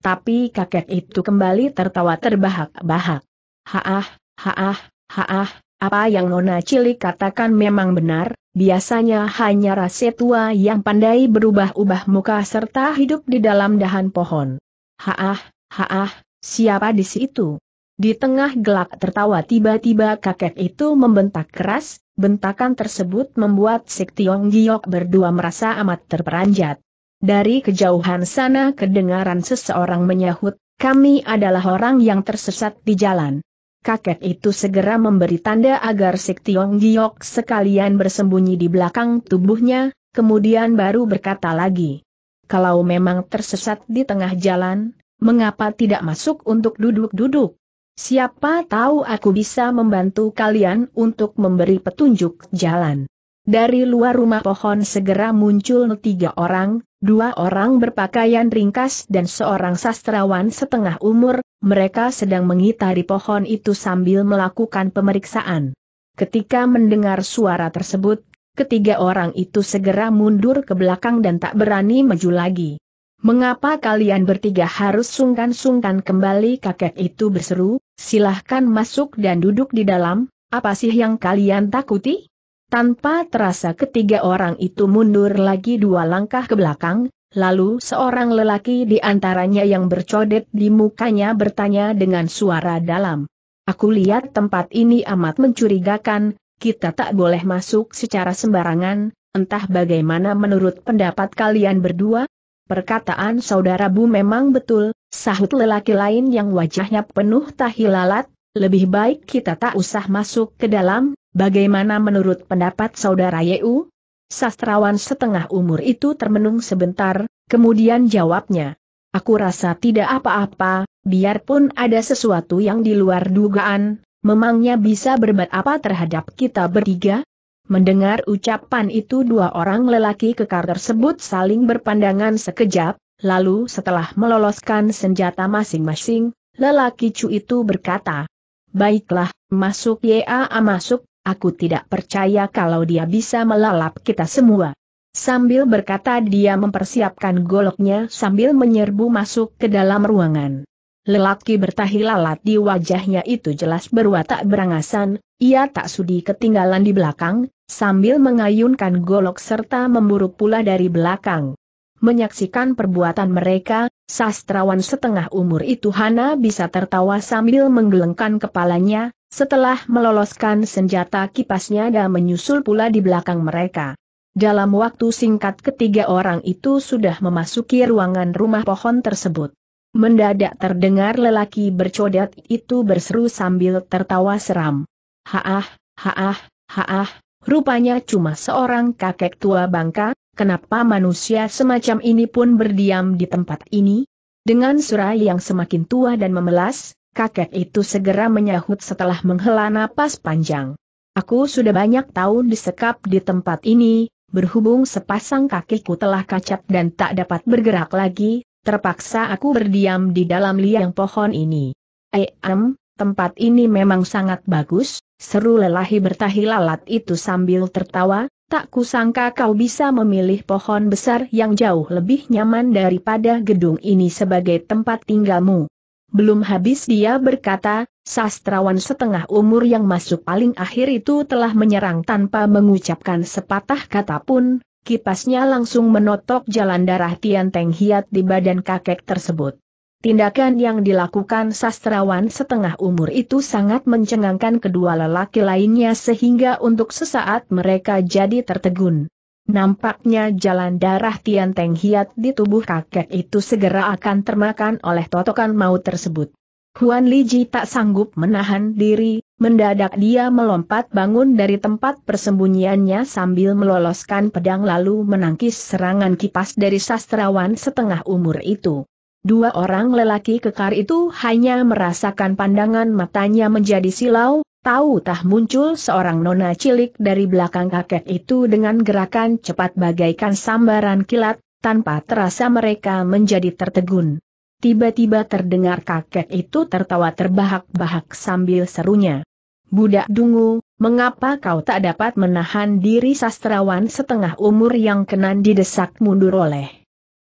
Tapi kakek itu kembali tertawa terbahak-bahak. Haah, ah, Haah, haah, apa yang Nona Cilik katakan memang benar, biasanya hanya rasa tua yang pandai berubah-ubah muka serta hidup di dalam dahan pohon. Haah, haah, siapa di situ? Di tengah gelak tertawa tiba-tiba kakek itu membentak keras, bentakan tersebut membuat Sik Tiong Giok berdua merasa amat terperanjat. Dari kejauhan sana kedengaran seseorang menyahut, kami adalah orang yang tersesat di jalan kakek itu segera memberi tanda agar Sik Tiong Giok sekalian bersembunyi di belakang tubuhnya, kemudian baru berkata lagi. Kalau memang tersesat di tengah jalan, mengapa tidak masuk untuk duduk-duduk? Siapa tahu aku bisa membantu kalian untuk memberi petunjuk jalan. Dari luar rumah pohon segera muncul tiga orang, Dua orang berpakaian ringkas dan seorang sastrawan setengah umur, mereka sedang mengitari pohon itu sambil melakukan pemeriksaan. Ketika mendengar suara tersebut, ketiga orang itu segera mundur ke belakang dan tak berani maju lagi. Mengapa kalian bertiga harus sungkan-sungkan kembali kakek itu berseru, silahkan masuk dan duduk di dalam, apa sih yang kalian takuti? Tanpa terasa ketiga orang itu mundur lagi dua langkah ke belakang, lalu seorang lelaki di antaranya yang bercodet di mukanya bertanya dengan suara dalam. Aku lihat tempat ini amat mencurigakan, kita tak boleh masuk secara sembarangan, entah bagaimana menurut pendapat kalian berdua? Perkataan saudara Bu memang betul, sahut lelaki lain yang wajahnya penuh tahi lalat, lebih baik kita tak usah masuk ke dalam, Bagaimana menurut pendapat saudara Yeu? Sastrawan setengah umur itu termenung sebentar, kemudian jawabnya. Aku rasa tidak apa-apa, biarpun ada sesuatu yang di luar dugaan, memangnya bisa berbuat apa terhadap kita bertiga? Mendengar ucapan itu dua orang lelaki kekar tersebut saling berpandangan sekejap, lalu setelah meloloskan senjata masing-masing, lelaki cu itu berkata, Baiklah, masuk ya masuk, Aku tidak percaya kalau dia bisa melalap kita semua. Sambil berkata dia mempersiapkan goloknya sambil menyerbu masuk ke dalam ruangan. Lelaki bertahi lalat di wajahnya itu jelas berwatak berangasan, ia tak sudi ketinggalan di belakang, sambil mengayunkan golok serta memburu pula dari belakang. Menyaksikan perbuatan mereka, sastrawan setengah umur itu Hana bisa tertawa sambil menggelengkan kepalanya, setelah meloloskan senjata kipasnya dan menyusul pula di belakang mereka. Dalam waktu singkat ketiga orang itu sudah memasuki ruangan rumah pohon tersebut. Mendadak terdengar lelaki bercodat itu berseru sambil tertawa seram. Haah, haah, haah, rupanya cuma seorang kakek tua bangka, kenapa manusia semacam ini pun berdiam di tempat ini? Dengan suara yang semakin tua dan memelas, kakek itu segera menyahut setelah menghela napas panjang. Aku sudah banyak tahun disekap di tempat ini, berhubung sepasang kakiku telah kacat dan tak dapat bergerak lagi, terpaksa aku berdiam di dalam liang pohon ini. Eh Eem, tempat ini memang sangat bagus, seru lelahi bertahi lalat itu sambil tertawa, tak kusangka kau bisa memilih pohon besar yang jauh lebih nyaman daripada gedung ini sebagai tempat tinggalmu. Belum habis dia berkata, sastrawan setengah umur yang masuk paling akhir itu telah menyerang tanpa mengucapkan sepatah kata pun, kipasnya langsung menotok jalan darah Tian Teng Hiat di badan kakek tersebut. Tindakan yang dilakukan sastrawan setengah umur itu sangat mencengangkan kedua lelaki lainnya sehingga untuk sesaat mereka jadi tertegun. Nampaknya jalan darah Tian Teng Hiat di tubuh kakek itu segera akan termakan oleh totokan maut tersebut. Huan Ji tak sanggup menahan diri, mendadak dia melompat bangun dari tempat persembunyiannya sambil meloloskan pedang lalu menangkis serangan kipas dari sastrawan setengah umur itu. Dua orang lelaki kekar itu hanya merasakan pandangan matanya menjadi silau, Tahu tah muncul seorang nona cilik dari belakang kakek itu dengan gerakan cepat bagaikan sambaran kilat, tanpa terasa mereka menjadi tertegun. Tiba-tiba terdengar kakek itu tertawa terbahak-bahak sambil serunya. Budak dungu, mengapa kau tak dapat menahan diri sastrawan setengah umur yang kenan didesak mundur oleh?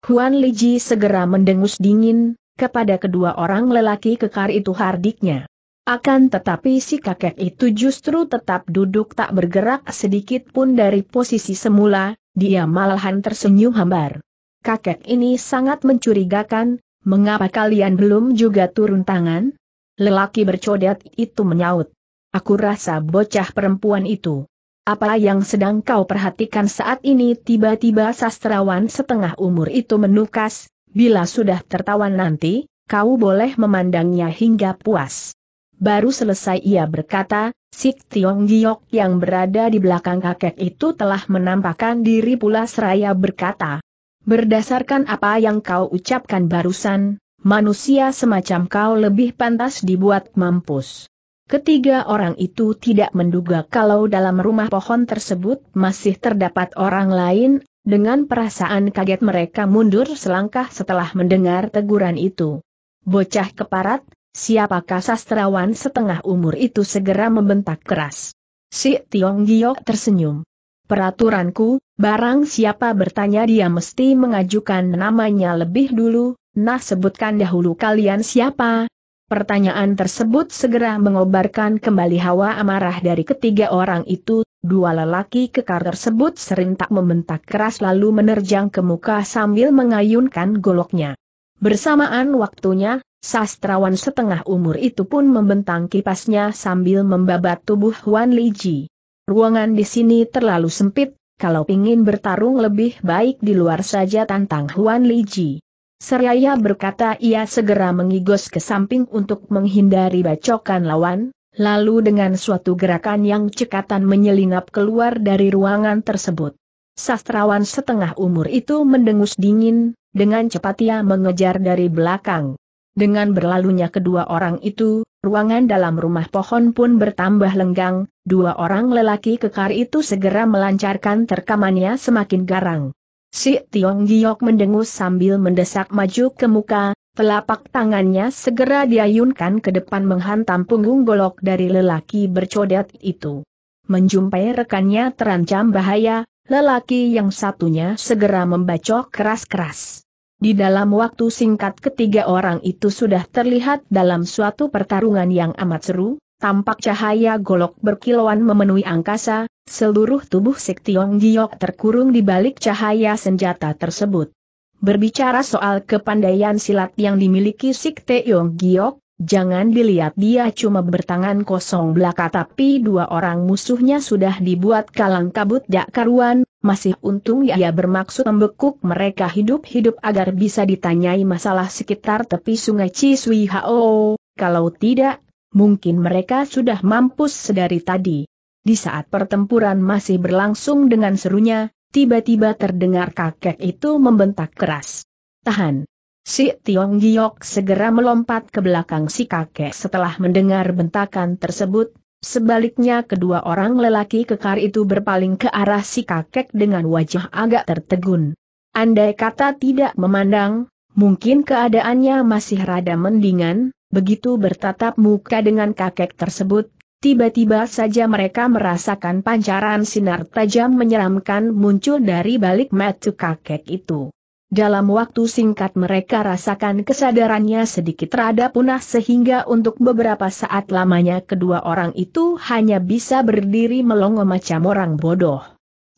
Huan Liji segera mendengus dingin, kepada kedua orang lelaki kekar itu hardiknya. Akan tetapi si kakek itu justru tetap duduk tak bergerak sedikit pun dari posisi semula, dia malahan tersenyum hambar. Kakek ini sangat mencurigakan, mengapa kalian belum juga turun tangan? Lelaki bercodet itu menyaut. Aku rasa bocah perempuan itu. Apa yang sedang kau perhatikan saat ini tiba-tiba sastrawan setengah umur itu menukas, bila sudah tertawan nanti, kau boleh memandangnya hingga puas. Baru selesai ia berkata, Sik Tiong Giok yang berada di belakang kakek itu telah menampakkan diri pula seraya berkata. Berdasarkan apa yang kau ucapkan barusan, manusia semacam kau lebih pantas dibuat mampus. Ketiga orang itu tidak menduga kalau dalam rumah pohon tersebut masih terdapat orang lain, dengan perasaan kaget mereka mundur selangkah setelah mendengar teguran itu. Bocah keparat, Siapakah sastrawan setengah umur itu segera membentak keras. Si Tiong Giok tersenyum. Peraturanku, barang siapa bertanya dia mesti mengajukan namanya lebih dulu, nah sebutkan dahulu kalian siapa. Pertanyaan tersebut segera mengobarkan kembali hawa amarah dari ketiga orang itu, dua lelaki kekar tersebut tak membentak keras lalu menerjang ke muka sambil mengayunkan goloknya. Bersamaan waktunya, sastrawan setengah umur itu pun membentang kipasnya sambil membabat tubuh Huan Li Ji. Ruangan di sini terlalu sempit, kalau ingin bertarung lebih baik di luar saja tantang Huan Li Ji. Seraya berkata ia segera mengigos ke samping untuk menghindari bacokan lawan, lalu dengan suatu gerakan yang cekatan menyelinap keluar dari ruangan tersebut. Sastrawan setengah umur itu mendengus dingin, dengan cepat ia mengejar dari belakang. Dengan berlalunya kedua orang itu, ruangan dalam rumah pohon pun bertambah lenggang, dua orang lelaki kekar itu segera melancarkan terkamannya semakin garang. Si Tiong Giok mendengus sambil mendesak maju ke muka, telapak tangannya segera diayunkan ke depan menghantam punggung golok dari lelaki bercodet itu. Menjumpai rekannya terancam bahaya, lelaki yang satunya segera membacok keras-keras. Di dalam waktu singkat ketiga orang itu sudah terlihat dalam suatu pertarungan yang amat seru, tampak cahaya golok berkilauan memenuhi angkasa, seluruh tubuh Sektiong Giok terkurung di balik cahaya senjata tersebut. Berbicara soal kepandaian silat yang dimiliki Sik Tiong Giok, Jangan dilihat dia cuma bertangan kosong belaka tapi dua orang musuhnya sudah dibuat kalang kabut dak karuan, masih untung ia bermaksud membekuk mereka hidup-hidup agar bisa ditanyai masalah sekitar tepi sungai Cisui Hao, kalau tidak, mungkin mereka sudah mampus sedari tadi. Di saat pertempuran masih berlangsung dengan serunya, tiba-tiba terdengar kakek itu membentak keras. Tahan! Si Tiong Giok segera melompat ke belakang si kakek setelah mendengar bentakan tersebut, sebaliknya kedua orang lelaki kekar itu berpaling ke arah si kakek dengan wajah agak tertegun. Andai kata tidak memandang, mungkin keadaannya masih rada mendingan, begitu bertatap muka dengan kakek tersebut, Tiba-tiba saja mereka merasakan pancaran sinar tajam menyeramkan muncul dari balik mata kakek itu. Dalam waktu singkat mereka rasakan kesadarannya sedikit rada punah sehingga untuk beberapa saat lamanya kedua orang itu hanya bisa berdiri melongo macam orang bodoh.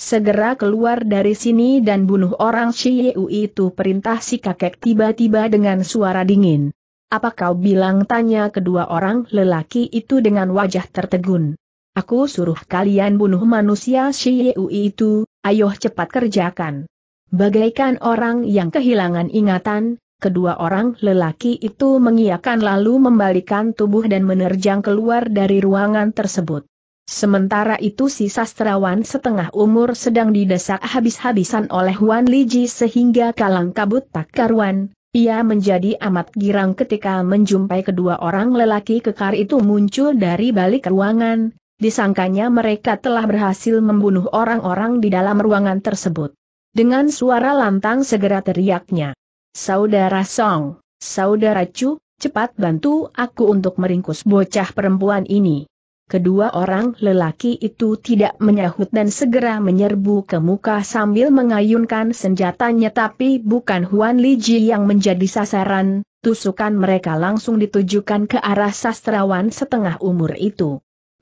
Segera keluar dari sini dan bunuh orang Shiyu itu perintah si kakek tiba-tiba dengan suara dingin. Apa kau bilang tanya kedua orang lelaki itu dengan wajah tertegun. Aku suruh kalian bunuh manusia Shiyu itu, ayo cepat kerjakan. Bagaikan orang yang kehilangan ingatan, kedua orang lelaki itu mengiakan lalu membalikan tubuh dan menerjang keluar dari ruangan tersebut. Sementara itu si sastrawan setengah umur sedang didesak habis-habisan oleh Wan Liji sehingga kalang kabut tak karuan, ia menjadi amat girang ketika menjumpai kedua orang lelaki kekar itu muncul dari balik ruangan, disangkanya mereka telah berhasil membunuh orang-orang di dalam ruangan tersebut. Dengan suara lantang segera teriaknya. Saudara Song, Saudara Chu, cepat bantu aku untuk meringkus bocah perempuan ini. Kedua orang lelaki itu tidak menyahut dan segera menyerbu ke muka sambil mengayunkan senjatanya tapi bukan Huan Li Ji yang menjadi sasaran, tusukan mereka langsung ditujukan ke arah sastrawan setengah umur itu.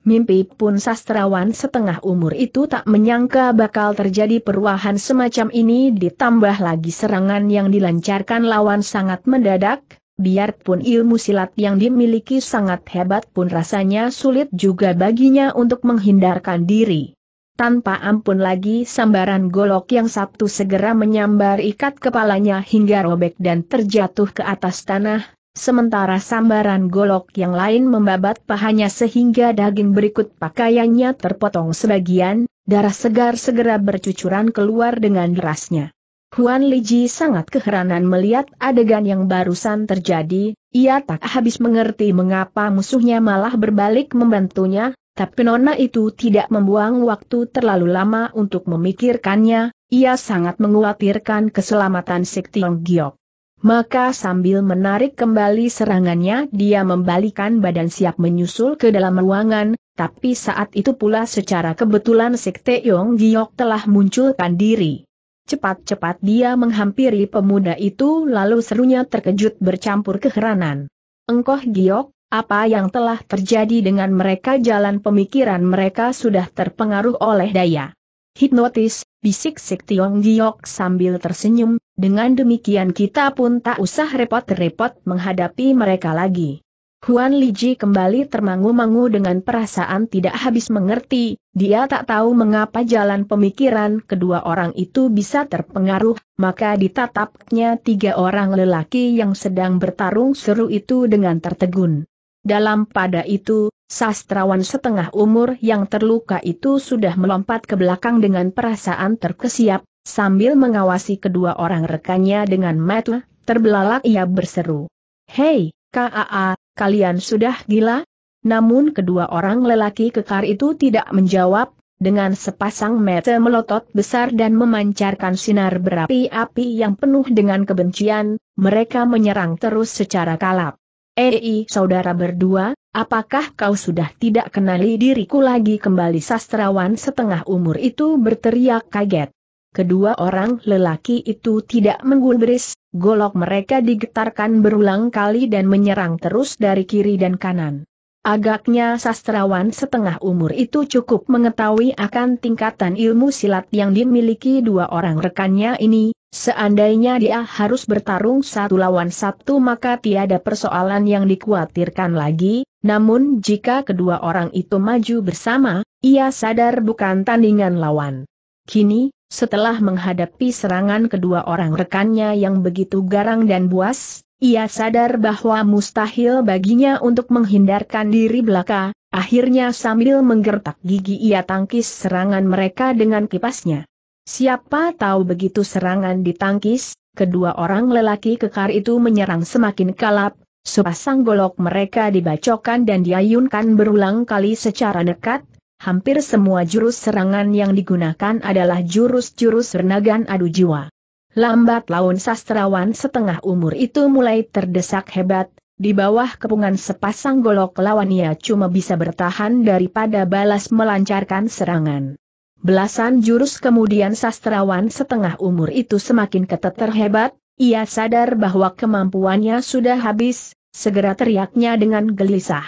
Mimpi pun sastrawan setengah umur itu tak menyangka bakal terjadi perwahan semacam ini ditambah lagi serangan yang dilancarkan lawan sangat mendadak, biarpun ilmu silat yang dimiliki sangat hebat pun rasanya sulit juga baginya untuk menghindarkan diri. Tanpa ampun lagi sambaran golok yang Sabtu segera menyambar ikat kepalanya hingga robek dan terjatuh ke atas tanah, sementara sambaran golok yang lain membabat pahanya sehingga daging berikut pakaiannya terpotong sebagian, darah segar segera bercucuran keluar dengan derasnya. Huan Liji sangat keheranan melihat adegan yang barusan terjadi, ia tak habis mengerti mengapa musuhnya malah berbalik membantunya, tapi Nona itu tidak membuang waktu terlalu lama untuk memikirkannya, ia sangat mengkhawatirkan keselamatan Sik Tiong Giok. Maka sambil menarik kembali serangannya dia membalikan badan siap menyusul ke dalam ruangan, tapi saat itu pula secara kebetulan Sekte Yong Giok telah munculkan diri. Cepat-cepat dia menghampiri pemuda itu lalu serunya terkejut bercampur keheranan. Engkoh Giok, apa yang telah terjadi dengan mereka jalan pemikiran mereka sudah terpengaruh oleh daya Hipnotis, bisik-sik Tiong Giok sambil tersenyum, dengan demikian kita pun tak usah repot-repot menghadapi mereka lagi. Huan Liji kembali termangu-mangu dengan perasaan tidak habis mengerti, dia tak tahu mengapa jalan pemikiran kedua orang itu bisa terpengaruh, maka ditatapnya tiga orang lelaki yang sedang bertarung seru itu dengan tertegun. Dalam pada itu, Sastrawan setengah umur yang terluka itu sudah melompat ke belakang dengan perasaan terkesiap, sambil mengawasi kedua orang rekannya dengan mata, terbelalak ia berseru. Hei, KAA, kalian sudah gila? Namun kedua orang lelaki kekar itu tidak menjawab, dengan sepasang mata melotot besar dan memancarkan sinar berapi-api yang penuh dengan kebencian, mereka menyerang terus secara kalap. Ei saudara berdua, apakah kau sudah tidak kenali diriku lagi kembali sastrawan setengah umur itu berteriak kaget. Kedua orang lelaki itu tidak menggulbris, golok mereka digetarkan berulang kali dan menyerang terus dari kiri dan kanan. Agaknya sastrawan setengah umur itu cukup mengetahui akan tingkatan ilmu silat yang dimiliki dua orang rekannya ini, Seandainya dia harus bertarung satu lawan satu maka tiada persoalan yang dikhawatirkan lagi, namun jika kedua orang itu maju bersama, ia sadar bukan tandingan lawan. Kini, setelah menghadapi serangan kedua orang rekannya yang begitu garang dan buas, ia sadar bahwa mustahil baginya untuk menghindarkan diri belaka, akhirnya sambil menggertak gigi ia tangkis serangan mereka dengan kipasnya. Siapa tahu begitu serangan ditangkis, kedua orang lelaki kekar itu menyerang semakin kalap, sepasang golok mereka dibacokan dan diayunkan berulang kali secara dekat, hampir semua jurus serangan yang digunakan adalah jurus-jurus renagan adu jiwa. Lambat laun sastrawan setengah umur itu mulai terdesak hebat, di bawah kepungan sepasang golok lawannya cuma bisa bertahan daripada balas melancarkan serangan. Belasan jurus kemudian sastrawan setengah umur itu semakin ketat terhebat, ia sadar bahwa kemampuannya sudah habis, segera teriaknya dengan gelisah.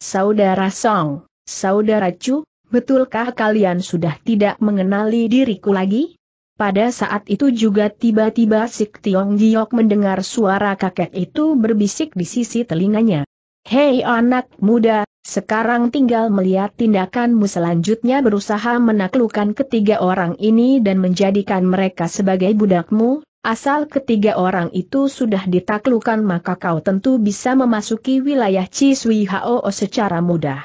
Saudara Song, Saudara Chu, betulkah kalian sudah tidak mengenali diriku lagi? Pada saat itu juga tiba-tiba Sik Tiong Giok mendengar suara kakek itu berbisik di sisi telinganya. Hei anak muda, sekarang tinggal melihat tindakanmu selanjutnya berusaha menaklukkan ketiga orang ini dan menjadikan mereka sebagai budakmu, asal ketiga orang itu sudah ditaklukkan maka kau tentu bisa memasuki wilayah Cisui Hao secara mudah.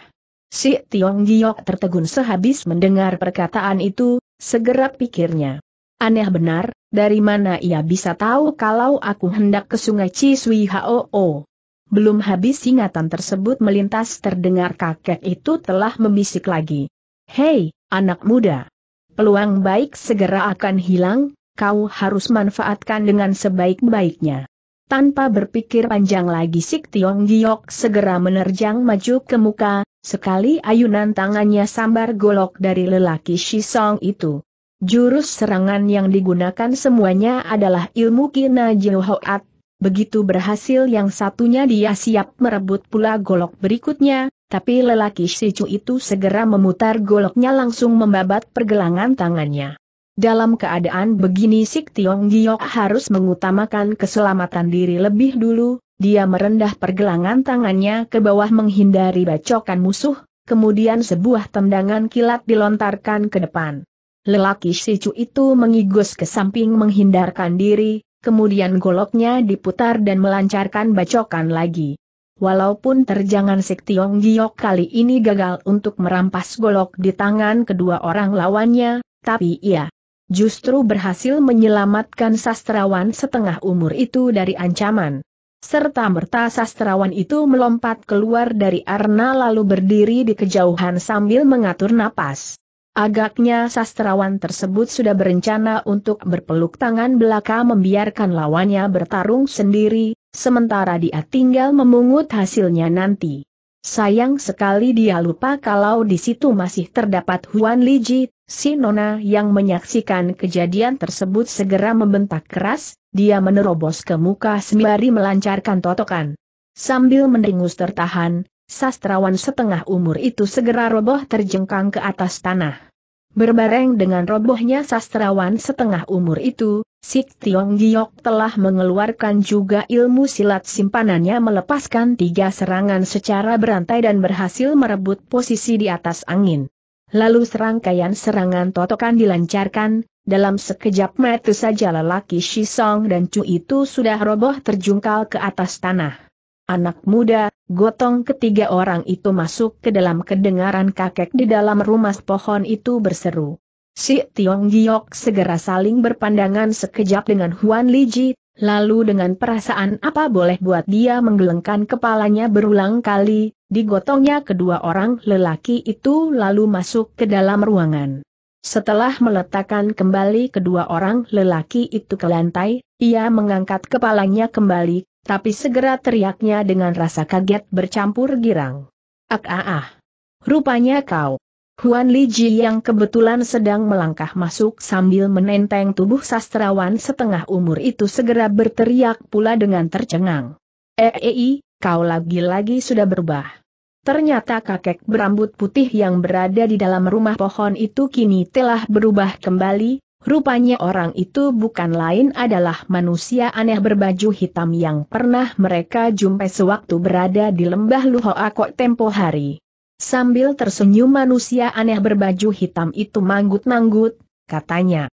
Si Tiong Giok tertegun sehabis mendengar perkataan itu, segera pikirnya. Aneh benar, dari mana ia bisa tahu kalau aku hendak ke sungai Cisui Hao? Belum habis ingatan tersebut melintas terdengar kakek itu telah membisik lagi. Hei, anak muda. Peluang baik segera akan hilang, kau harus manfaatkan dengan sebaik-baiknya. Tanpa berpikir panjang lagi Sik Tiong Giok segera menerjang maju ke muka, sekali ayunan tangannya sambar golok dari lelaki Shisong itu. Jurus serangan yang digunakan semuanya adalah ilmu Kina jiu Hoat, Begitu berhasil yang satunya dia siap merebut pula golok berikutnya, tapi lelaki Sicu itu segera memutar goloknya langsung membabat pergelangan tangannya. Dalam keadaan begini Sik Tiong Giok harus mengutamakan keselamatan diri lebih dulu, dia merendah pergelangan tangannya ke bawah menghindari bacokan musuh, kemudian sebuah tendangan kilat dilontarkan ke depan. Lelaki Sicu itu mengigus ke samping menghindarkan diri, kemudian goloknya diputar dan melancarkan bacokan lagi. Walaupun terjangan Sektiong Giok kali ini gagal untuk merampas golok di tangan kedua orang lawannya, tapi ia justru berhasil menyelamatkan sastrawan setengah umur itu dari ancaman. Serta merta sastrawan itu melompat keluar dari arna lalu berdiri di kejauhan sambil mengatur napas. Agaknya sastrawan tersebut sudah berencana untuk berpeluk tangan belaka membiarkan lawannya bertarung sendiri, sementara dia tinggal memungut hasilnya nanti. Sayang sekali dia lupa kalau di situ masih terdapat Huan Liji, si nona yang menyaksikan kejadian tersebut segera membentak keras, dia menerobos ke muka sembari melancarkan totokan. Sambil mendengus tertahan, sastrawan setengah umur itu segera roboh terjengkang ke atas tanah. Berbareng dengan robohnya sastrawan setengah umur itu, Sik Tiong Giok telah mengeluarkan juga ilmu silat simpanannya melepaskan tiga serangan secara berantai dan berhasil merebut posisi di atas angin. Lalu serangkaian serangan totokan dilancarkan, dalam sekejap mata saja lelaki Shisong dan Chu itu sudah roboh terjungkal ke atas tanah anak muda, gotong ketiga orang itu masuk ke dalam kedengaran kakek di dalam rumah pohon itu berseru. Si Tiong Giok segera saling berpandangan sekejap dengan Huan Li Ji, lalu dengan perasaan apa boleh buat dia menggelengkan kepalanya berulang kali, digotongnya kedua orang lelaki itu lalu masuk ke dalam ruangan. Setelah meletakkan kembali kedua orang lelaki itu ke lantai, ia mengangkat kepalanya kembali tapi segera teriaknya dengan rasa kaget bercampur girang. Ak ah ah. Rupanya kau. Huan Li Ji yang kebetulan sedang melangkah masuk sambil menenteng tubuh sastrawan setengah umur itu segera berteriak pula dengan tercengang. Eei, eh, eh, kau lagi-lagi sudah berubah. Ternyata kakek berambut putih yang berada di dalam rumah pohon itu kini telah berubah kembali, Rupanya orang itu bukan lain adalah manusia aneh berbaju hitam yang pernah mereka jumpai sewaktu berada di lembah Luhoakok tempo hari. Sambil tersenyum manusia aneh berbaju hitam itu manggut-manggut, katanya.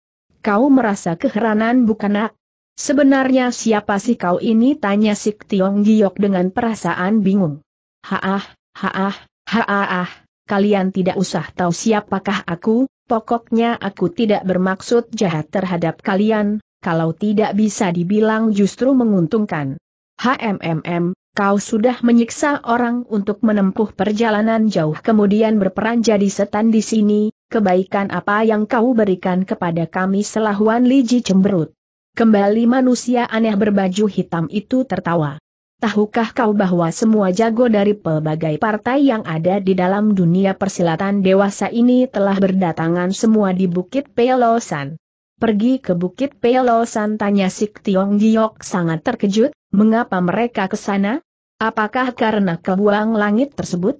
Kau merasa keheranan bukan nak? Sebenarnya siapa sih kau ini? Tanya Sik Tiong Giok dengan perasaan bingung. Haah, haah, haah, haah kalian tidak usah tahu siapakah aku, pokoknya aku tidak bermaksud jahat terhadap kalian, kalau tidak bisa dibilang justru menguntungkan. HMMM, kau sudah menyiksa orang untuk menempuh perjalanan jauh kemudian berperan jadi setan di sini, kebaikan apa yang kau berikan kepada kami selahuan Liji cemberut. Kembali manusia aneh berbaju hitam itu tertawa. Tahukah kau bahwa semua jago dari pelbagai partai yang ada di dalam dunia persilatan dewasa ini telah berdatangan semua di Bukit Pelosan? Pergi ke Bukit Pelosan tanya Sik Tiong Giok sangat terkejut, mengapa mereka ke sana? Apakah karena kebuang langit tersebut?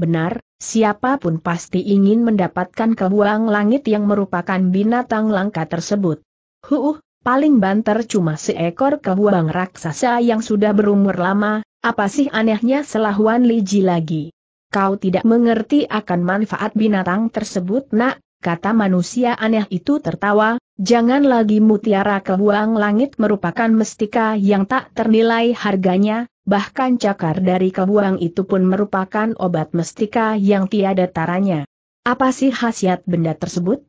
Benar, siapapun pasti ingin mendapatkan kebuang langit yang merupakan binatang langka tersebut. Huh, Paling banter cuma seekor kebuang raksasa yang sudah berumur lama, apa sih anehnya selahuan liji lagi. Kau tidak mengerti akan manfaat binatang tersebut nak, kata manusia aneh itu tertawa, jangan lagi mutiara kebuang langit merupakan mestika yang tak ternilai harganya, bahkan cakar dari kebuang itu pun merupakan obat mestika yang tiada taranya. Apa sih khasiat benda tersebut?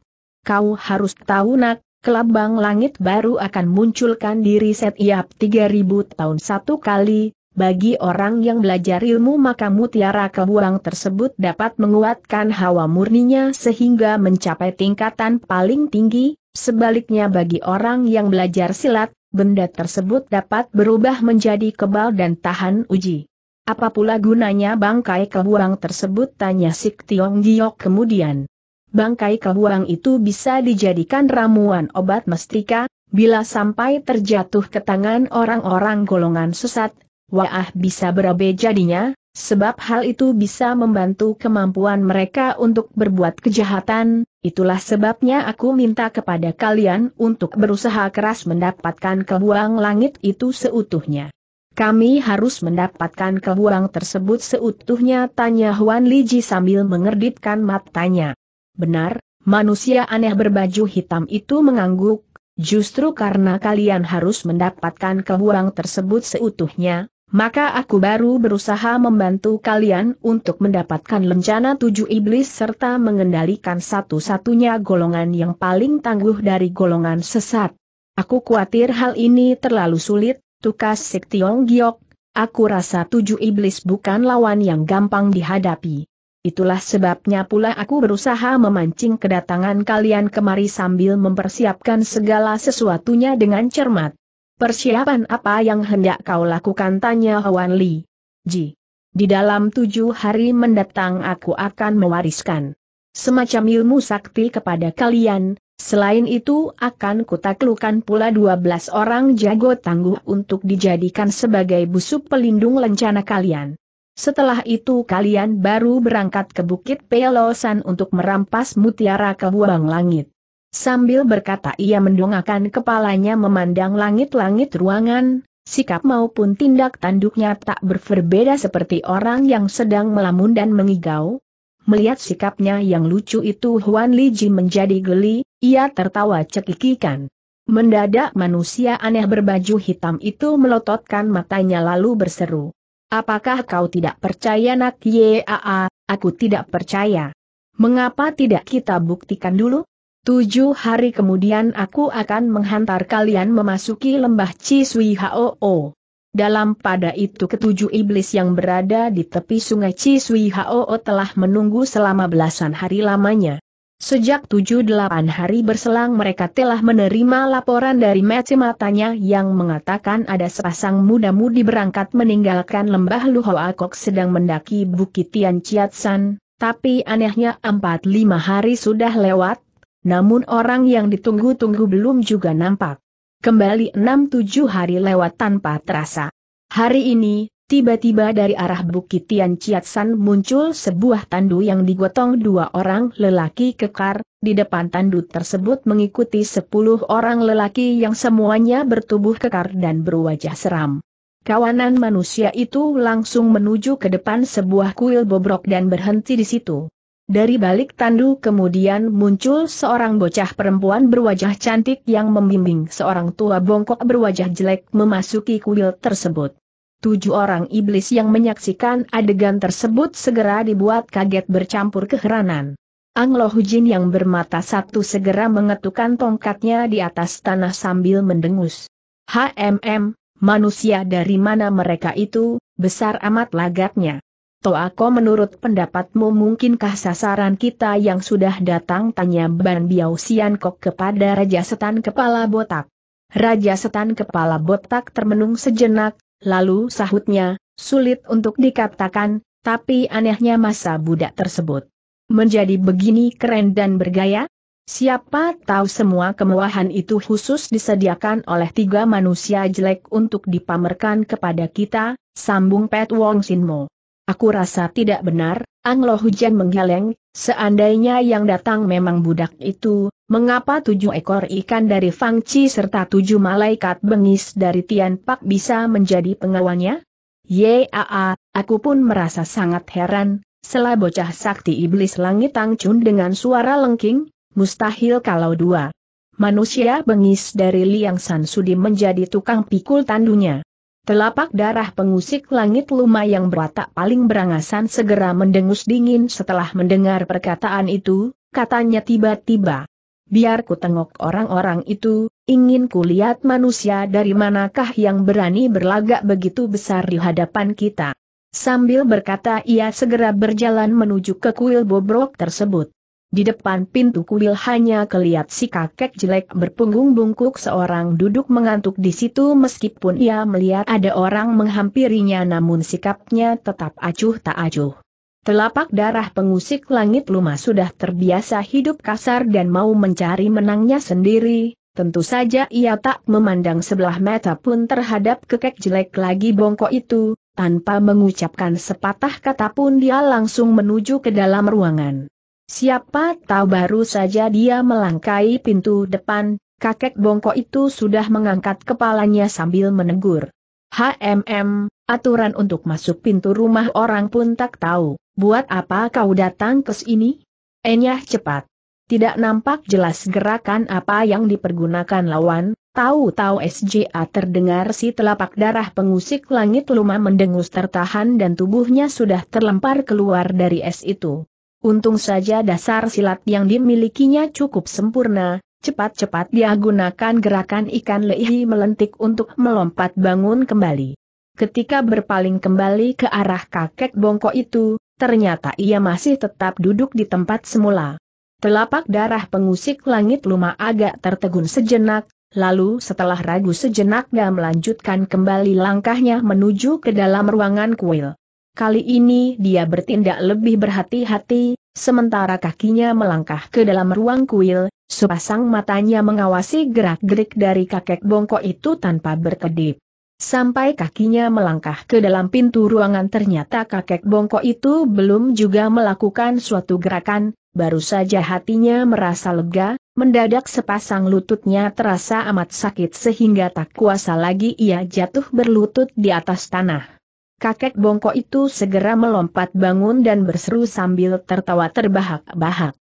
Kau harus tahu nak, kelabang langit baru akan munculkan diri setiap 3000 tahun satu kali, bagi orang yang belajar ilmu maka mutiara kebuang tersebut dapat menguatkan hawa murninya sehingga mencapai tingkatan paling tinggi, sebaliknya bagi orang yang belajar silat, benda tersebut dapat berubah menjadi kebal dan tahan uji. Apa pula gunanya bangkai kebuang tersebut tanya Sik Tiong Giok kemudian bangkai kebuang itu bisa dijadikan ramuan obat mestika, bila sampai terjatuh ke tangan orang-orang golongan sesat, wah bisa berabe jadinya, sebab hal itu bisa membantu kemampuan mereka untuk berbuat kejahatan, itulah sebabnya aku minta kepada kalian untuk berusaha keras mendapatkan kebuang langit itu seutuhnya. Kami harus mendapatkan kebuang tersebut seutuhnya tanya Huan Liji sambil mengerditkan matanya. Benar, manusia aneh berbaju hitam itu mengangguk, justru karena kalian harus mendapatkan kebuang tersebut seutuhnya, maka aku baru berusaha membantu kalian untuk mendapatkan lencana tujuh iblis serta mengendalikan satu-satunya golongan yang paling tangguh dari golongan sesat. Aku khawatir hal ini terlalu sulit, tukas Sik Tiong Giok, aku rasa tujuh iblis bukan lawan yang gampang dihadapi. Itulah sebabnya pula aku berusaha memancing kedatangan kalian kemari sambil mempersiapkan segala sesuatunya dengan cermat. Persiapan apa yang hendak kau lakukan tanya Hoan Li. Ji. Di dalam tujuh hari mendatang aku akan mewariskan semacam ilmu sakti kepada kalian, selain itu akan kutaklukan pula dua belas orang jago tangguh untuk dijadikan sebagai busuk pelindung lencana kalian. Setelah itu kalian baru berangkat ke Bukit Pelosan untuk merampas mutiara kebuang langit. Sambil berkata ia mendongakkan kepalanya memandang langit-langit ruangan, sikap maupun tindak tanduknya tak berbeda seperti orang yang sedang melamun dan mengigau. Melihat sikapnya yang lucu itu Huan Li Ji menjadi geli, ia tertawa cekikikan. Mendadak manusia aneh berbaju hitam itu melototkan matanya lalu berseru. Apakah kau tidak percaya nak Yaa, aku tidak percaya. Mengapa tidak kita buktikan dulu? Tujuh hari kemudian aku akan menghantar kalian memasuki lembah Cisui Hoo. Dalam pada itu ketujuh iblis yang berada di tepi sungai Cisui Hoo telah menunggu selama belasan hari lamanya. Sejak 7-8 hari berselang mereka telah menerima laporan dari mata matanya yang mengatakan ada sepasang muda-mudi berangkat meninggalkan lembah Luhoakok sedang mendaki Bukit Tian Chiatsan, tapi anehnya 4 lima hari sudah lewat, namun orang yang ditunggu-tunggu belum juga nampak. Kembali 6 tujuh hari lewat tanpa terasa. Hari ini, Tiba-tiba dari arah Bukit Tian Ciat San muncul sebuah tandu yang digotong dua orang lelaki kekar, di depan tandu tersebut mengikuti sepuluh orang lelaki yang semuanya bertubuh kekar dan berwajah seram. Kawanan manusia itu langsung menuju ke depan sebuah kuil bobrok dan berhenti di situ. Dari balik tandu kemudian muncul seorang bocah perempuan berwajah cantik yang membimbing seorang tua bongkok berwajah jelek memasuki kuil tersebut. Tujuh orang iblis yang menyaksikan adegan tersebut segera dibuat kaget bercampur keheranan. Ang yang bermata satu segera mengetukkan tongkatnya di atas tanah sambil mendengus. HMM, manusia dari mana mereka itu, besar amat lagatnya. Toako menurut pendapatmu mungkinkah sasaran kita yang sudah datang tanya Ban Biao Sian Kok kepada Raja Setan Kepala Botak. Raja Setan Kepala Botak termenung sejenak, Lalu sahutnya, sulit untuk dikatakan, tapi anehnya masa budak tersebut. Menjadi begini keren dan bergaya? Siapa tahu semua kemewahan itu khusus disediakan oleh tiga manusia jelek untuk dipamerkan kepada kita, sambung Pet Wong Sinmo. Aku rasa tidak benar, Anglo Hujan menggeleng, seandainya yang datang memang budak itu, Mengapa tujuh ekor ikan dari Fang Chi serta tujuh malaikat bengis dari Tian Pak bisa menjadi pengawalnya? Yaa, aku pun merasa sangat heran, selah bocah sakti iblis langit Tang Chun dengan suara lengking, mustahil kalau dua. Manusia bengis dari Liang San Sudi menjadi tukang pikul tandunya. Telapak darah pengusik langit luma yang berwatak paling berangasan segera mendengus dingin setelah mendengar perkataan itu, katanya tiba-tiba biar ku tengok orang-orang itu, ingin ku lihat manusia dari manakah yang berani berlagak begitu besar di hadapan kita. Sambil berkata ia segera berjalan menuju ke kuil bobrok tersebut. Di depan pintu kuil hanya kelihat si kakek jelek berpunggung bungkuk seorang duduk mengantuk di situ meskipun ia melihat ada orang menghampirinya namun sikapnya tetap acuh tak acuh. Telapak darah pengusik langit Luma sudah terbiasa hidup kasar dan mau mencari menangnya sendiri, tentu saja ia tak memandang sebelah mata pun terhadap kekek jelek lagi bongkok itu, tanpa mengucapkan sepatah kata pun dia langsung menuju ke dalam ruangan. Siapa tahu baru saja dia melangkai pintu depan, kakek bongkok itu sudah mengangkat kepalanya sambil menegur. HMM, Aturan untuk masuk pintu rumah orang pun tak tahu, buat apa kau datang ke sini? Enyah cepat. Tidak nampak jelas gerakan apa yang dipergunakan lawan, tahu-tahu SJA terdengar si telapak darah pengusik langit luma mendengus tertahan dan tubuhnya sudah terlempar keluar dari es itu. Untung saja dasar silat yang dimilikinya cukup sempurna, cepat-cepat dia gunakan gerakan ikan lehi melentik untuk melompat bangun kembali. Ketika berpaling kembali ke arah kakek bongkok itu, ternyata ia masih tetap duduk di tempat semula. Telapak darah pengusik langit luma agak tertegun sejenak, lalu setelah ragu sejenak dia melanjutkan kembali langkahnya menuju ke dalam ruangan kuil. Kali ini dia bertindak lebih berhati-hati, sementara kakinya melangkah ke dalam ruang kuil, sepasang matanya mengawasi gerak-gerik dari kakek bongkok itu tanpa berkedip. Sampai kakinya melangkah ke dalam pintu ruangan ternyata kakek bongkok itu belum juga melakukan suatu gerakan, baru saja hatinya merasa lega, mendadak sepasang lututnya terasa amat sakit sehingga tak kuasa lagi ia jatuh berlutut di atas tanah. Kakek bongkok itu segera melompat bangun dan berseru sambil tertawa terbahak-bahak.